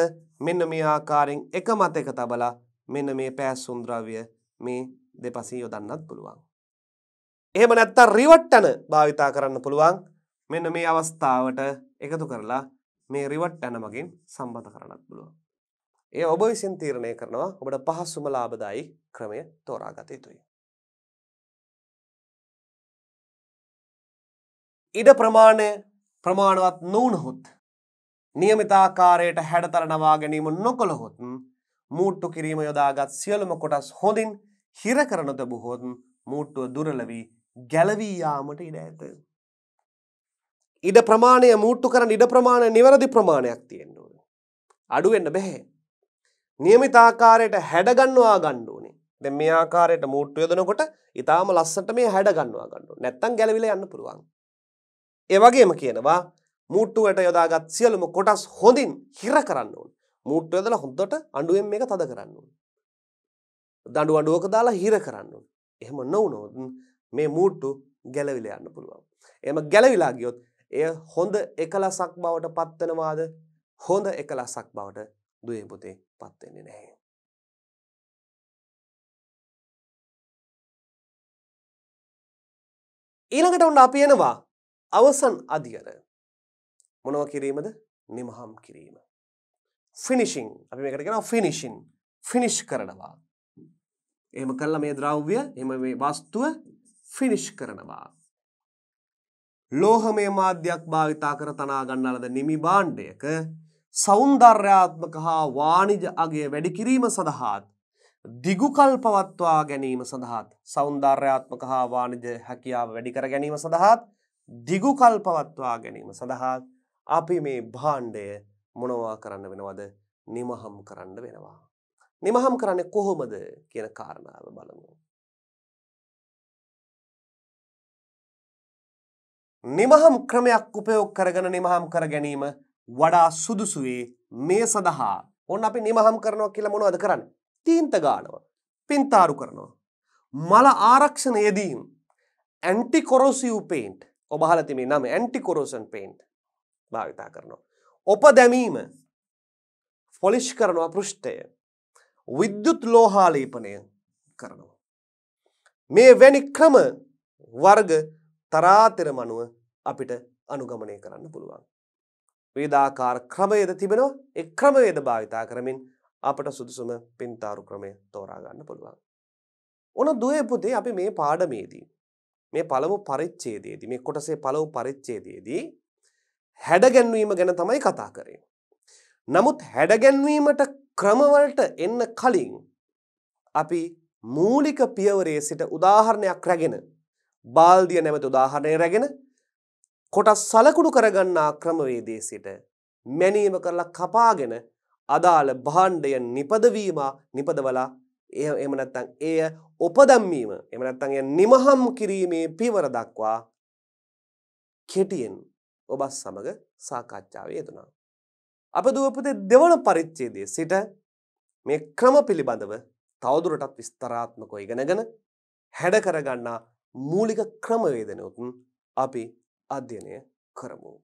Speaker 2: මෙන්න මේ ආකාරයෙන් එක මත එක තබලා මෙන්න මේ පෑස්සුම් ද්‍රව්‍ය මේ දෙපසින් යොදන්නත් පුළුවන්. එහෙම නැත්තම් රිවට්ටන භාවිතා කරන්න පුළුවන්. මෙන්න මේ අවස්ථාවට එකතු කරලා මේ රිවට්ටන මගින්
Speaker 1: සම්බන්ධ කරන්නත් පුළුවන්. ඒ ඔබ විසින් තීරණය කරනවා ඔබට පහසුම ලාභදායි ක්‍රමය තෝරාගත යුතුයි. ඉඩ ප්‍රමාණය ප්‍රමාණවත් නොවුනහොත් නියමිතාකාරයට
Speaker 2: හැඩතල නවා ගැනීම නොකොළොහොත් මූට්ටු කිරීම යොදාගත් සියලුම කොටස් හොඳින් හිර කර නොතබුහොත් මූට්ටුව දුර්ලවී ගැලවී යාමට ඉඩ ඇත. ඉඩ ප්‍රමාණය මූට්ටු කරන ඉඩ ප්‍රමාණය නිවැරදි ප්‍රමාණයක් තියෙන්න ඕනේ. අඩු වෙන්න බෑ. નિયમિત ආකාරයට හැඩ ගන්නවා ගන්න ඕනේ. දැන් මේ ආකාරයට මූට්ටු යොදනකොට ඊටාම ලස්සනට මේ හැඩ ගන්නවා ගන්න ඕනේ. නැත්තම් ගැලවිලා යන්න පුළුවන්. ඒ වගේම කියනවා මූට්ටුවට යොදාගත් සියලුම කොටස් හොඳින් හිර කරන්න ඕන. මූට්ටු යදලා හොඳට අඬුවෙන් මේක තද කරන්න ඕන. දඬු අඬුවක දාලා හිර කරන්න ඕන. එහෙම නොවුනොත් මේ මූට්ටු ගැලවිලා යන්න පුළුවන්. එහෙම ගැලවිලා ගියොත් එය හොඳ එකලසක් බවට පත්වනවාද? හොඳ
Speaker 1: එකලසක් බවට දුවේ පුතේ පත් වෙන්නේ නැහැ. ඊළඟට උන්න අපි එනවා අවසන් අධියර මොනව කිරීමද නිමහම් කිරීම.
Speaker 2: ෆිනිශිං අපි මේකට කෙන ෆිනිශින් ෆිනිශ් කරනවා. එහම කල්ල මේ ද්‍රව්‍ය එම මේ වස්තුව ෆිනිශ් කරනවා. ලෝහමය මාධ්‍යයක් භාවිතා කර තනා ගන්නලද නිමි බාණ්ඩයක සෞන්දර්යාත්මක හා වාණිජ අගේ වැඩිකිරීම සඳහාත් දිගුකල් පවත්වා ගැනීම සඳහාත් සෞන්දර්යාත්මක හා වාණිජ හැකියාව වැඩිකර ගැනීම සඳහාත් දිගුකල් පවත්වා ගැනීම සඳහාත් අපි මේ භාණ්ඩය මොනවා
Speaker 1: කරන්න වෙනවද නිමහම් කරන්න වෙනවා. නිමහම් කරන්නේ කොහොමද කියන කාරණාව බලමු. නිමහම් ක්‍රමයක් උපයෝග කරගෙන නිමහම් කර ගැනීම වඩා සුදුසු
Speaker 2: මේ සඳහා ඔන්න අපි නිමහම් කරනවා කියලා මොනවද කරන්නේ? තීන්ත ගන්නවා. පින්තාරු කරනවා. මල ආරක්ෂණයේදී ඇන්ටිකොරොසිව් පේන්ට් ඔබ අහලා තිබේ නම ඇන්ටිකොරොසන් පේන්ට් භාවිතා කරනවා. ඔප දැමීම පොලිෂ් කරනවා පෘෂ්ටය විද්‍යුත් ලෝහාලීපනය කරනවා. මේ වැනි ක්‍රම වර්ග තරාතෙර මනුව අපිට අනුගමනය කරන්න පුළුවන්. වේදාකාර ක්‍රමයද තිබෙනවා එක් ක්‍රමවේද භාවිතා කරමින් අපට සුදුසුම පින්තාරු ක්‍රමය තෝරාගන්න පුළුවන්. ඕන දුවපුතේ අපි මේ පාඩමේදී. මේ පළමු පරිච්චේදයේදී මේ කොටසේ පළවු පරිච්චේදයේදී හැඩගැන්වීම ගැන තමයි කතා කරේ. නමුත් හැඩගැන්වීමට ක්‍රමවලට එන්න කලින් අපි මූලික පියවරේ සිට උදාහරණයක් රැගෙන බාල්දිය නැමති උදාහරණය රැගෙන කොටස් සලකුණු කරගන්නා ක්‍රමවේදේ සිට මැනීම කරලා කපාගෙන අදාළ භාණ්ඩය නිපදවීම නිපදවලා එය එහෙම නැත්නම් එය උපදම්වීම එහෙම නැත්නම් එය නිමහම් කිරීමේ පියවර දක්වා කෙටියෙන් ඔබත් සමග සාකච්ඡාවේ යෙදුණා. අප දුවපතේ දෙවන පරිච්ඡේදයේ සිට මේ ක්‍රම පිළිබඳව තවදුරටත්
Speaker 1: විස්තරාත්මකව ඉගෙනගෙන හැඩ කරගන්නා මූලික ක්‍රමවේදනයත් අපි අධ්‍යයනය කරමු.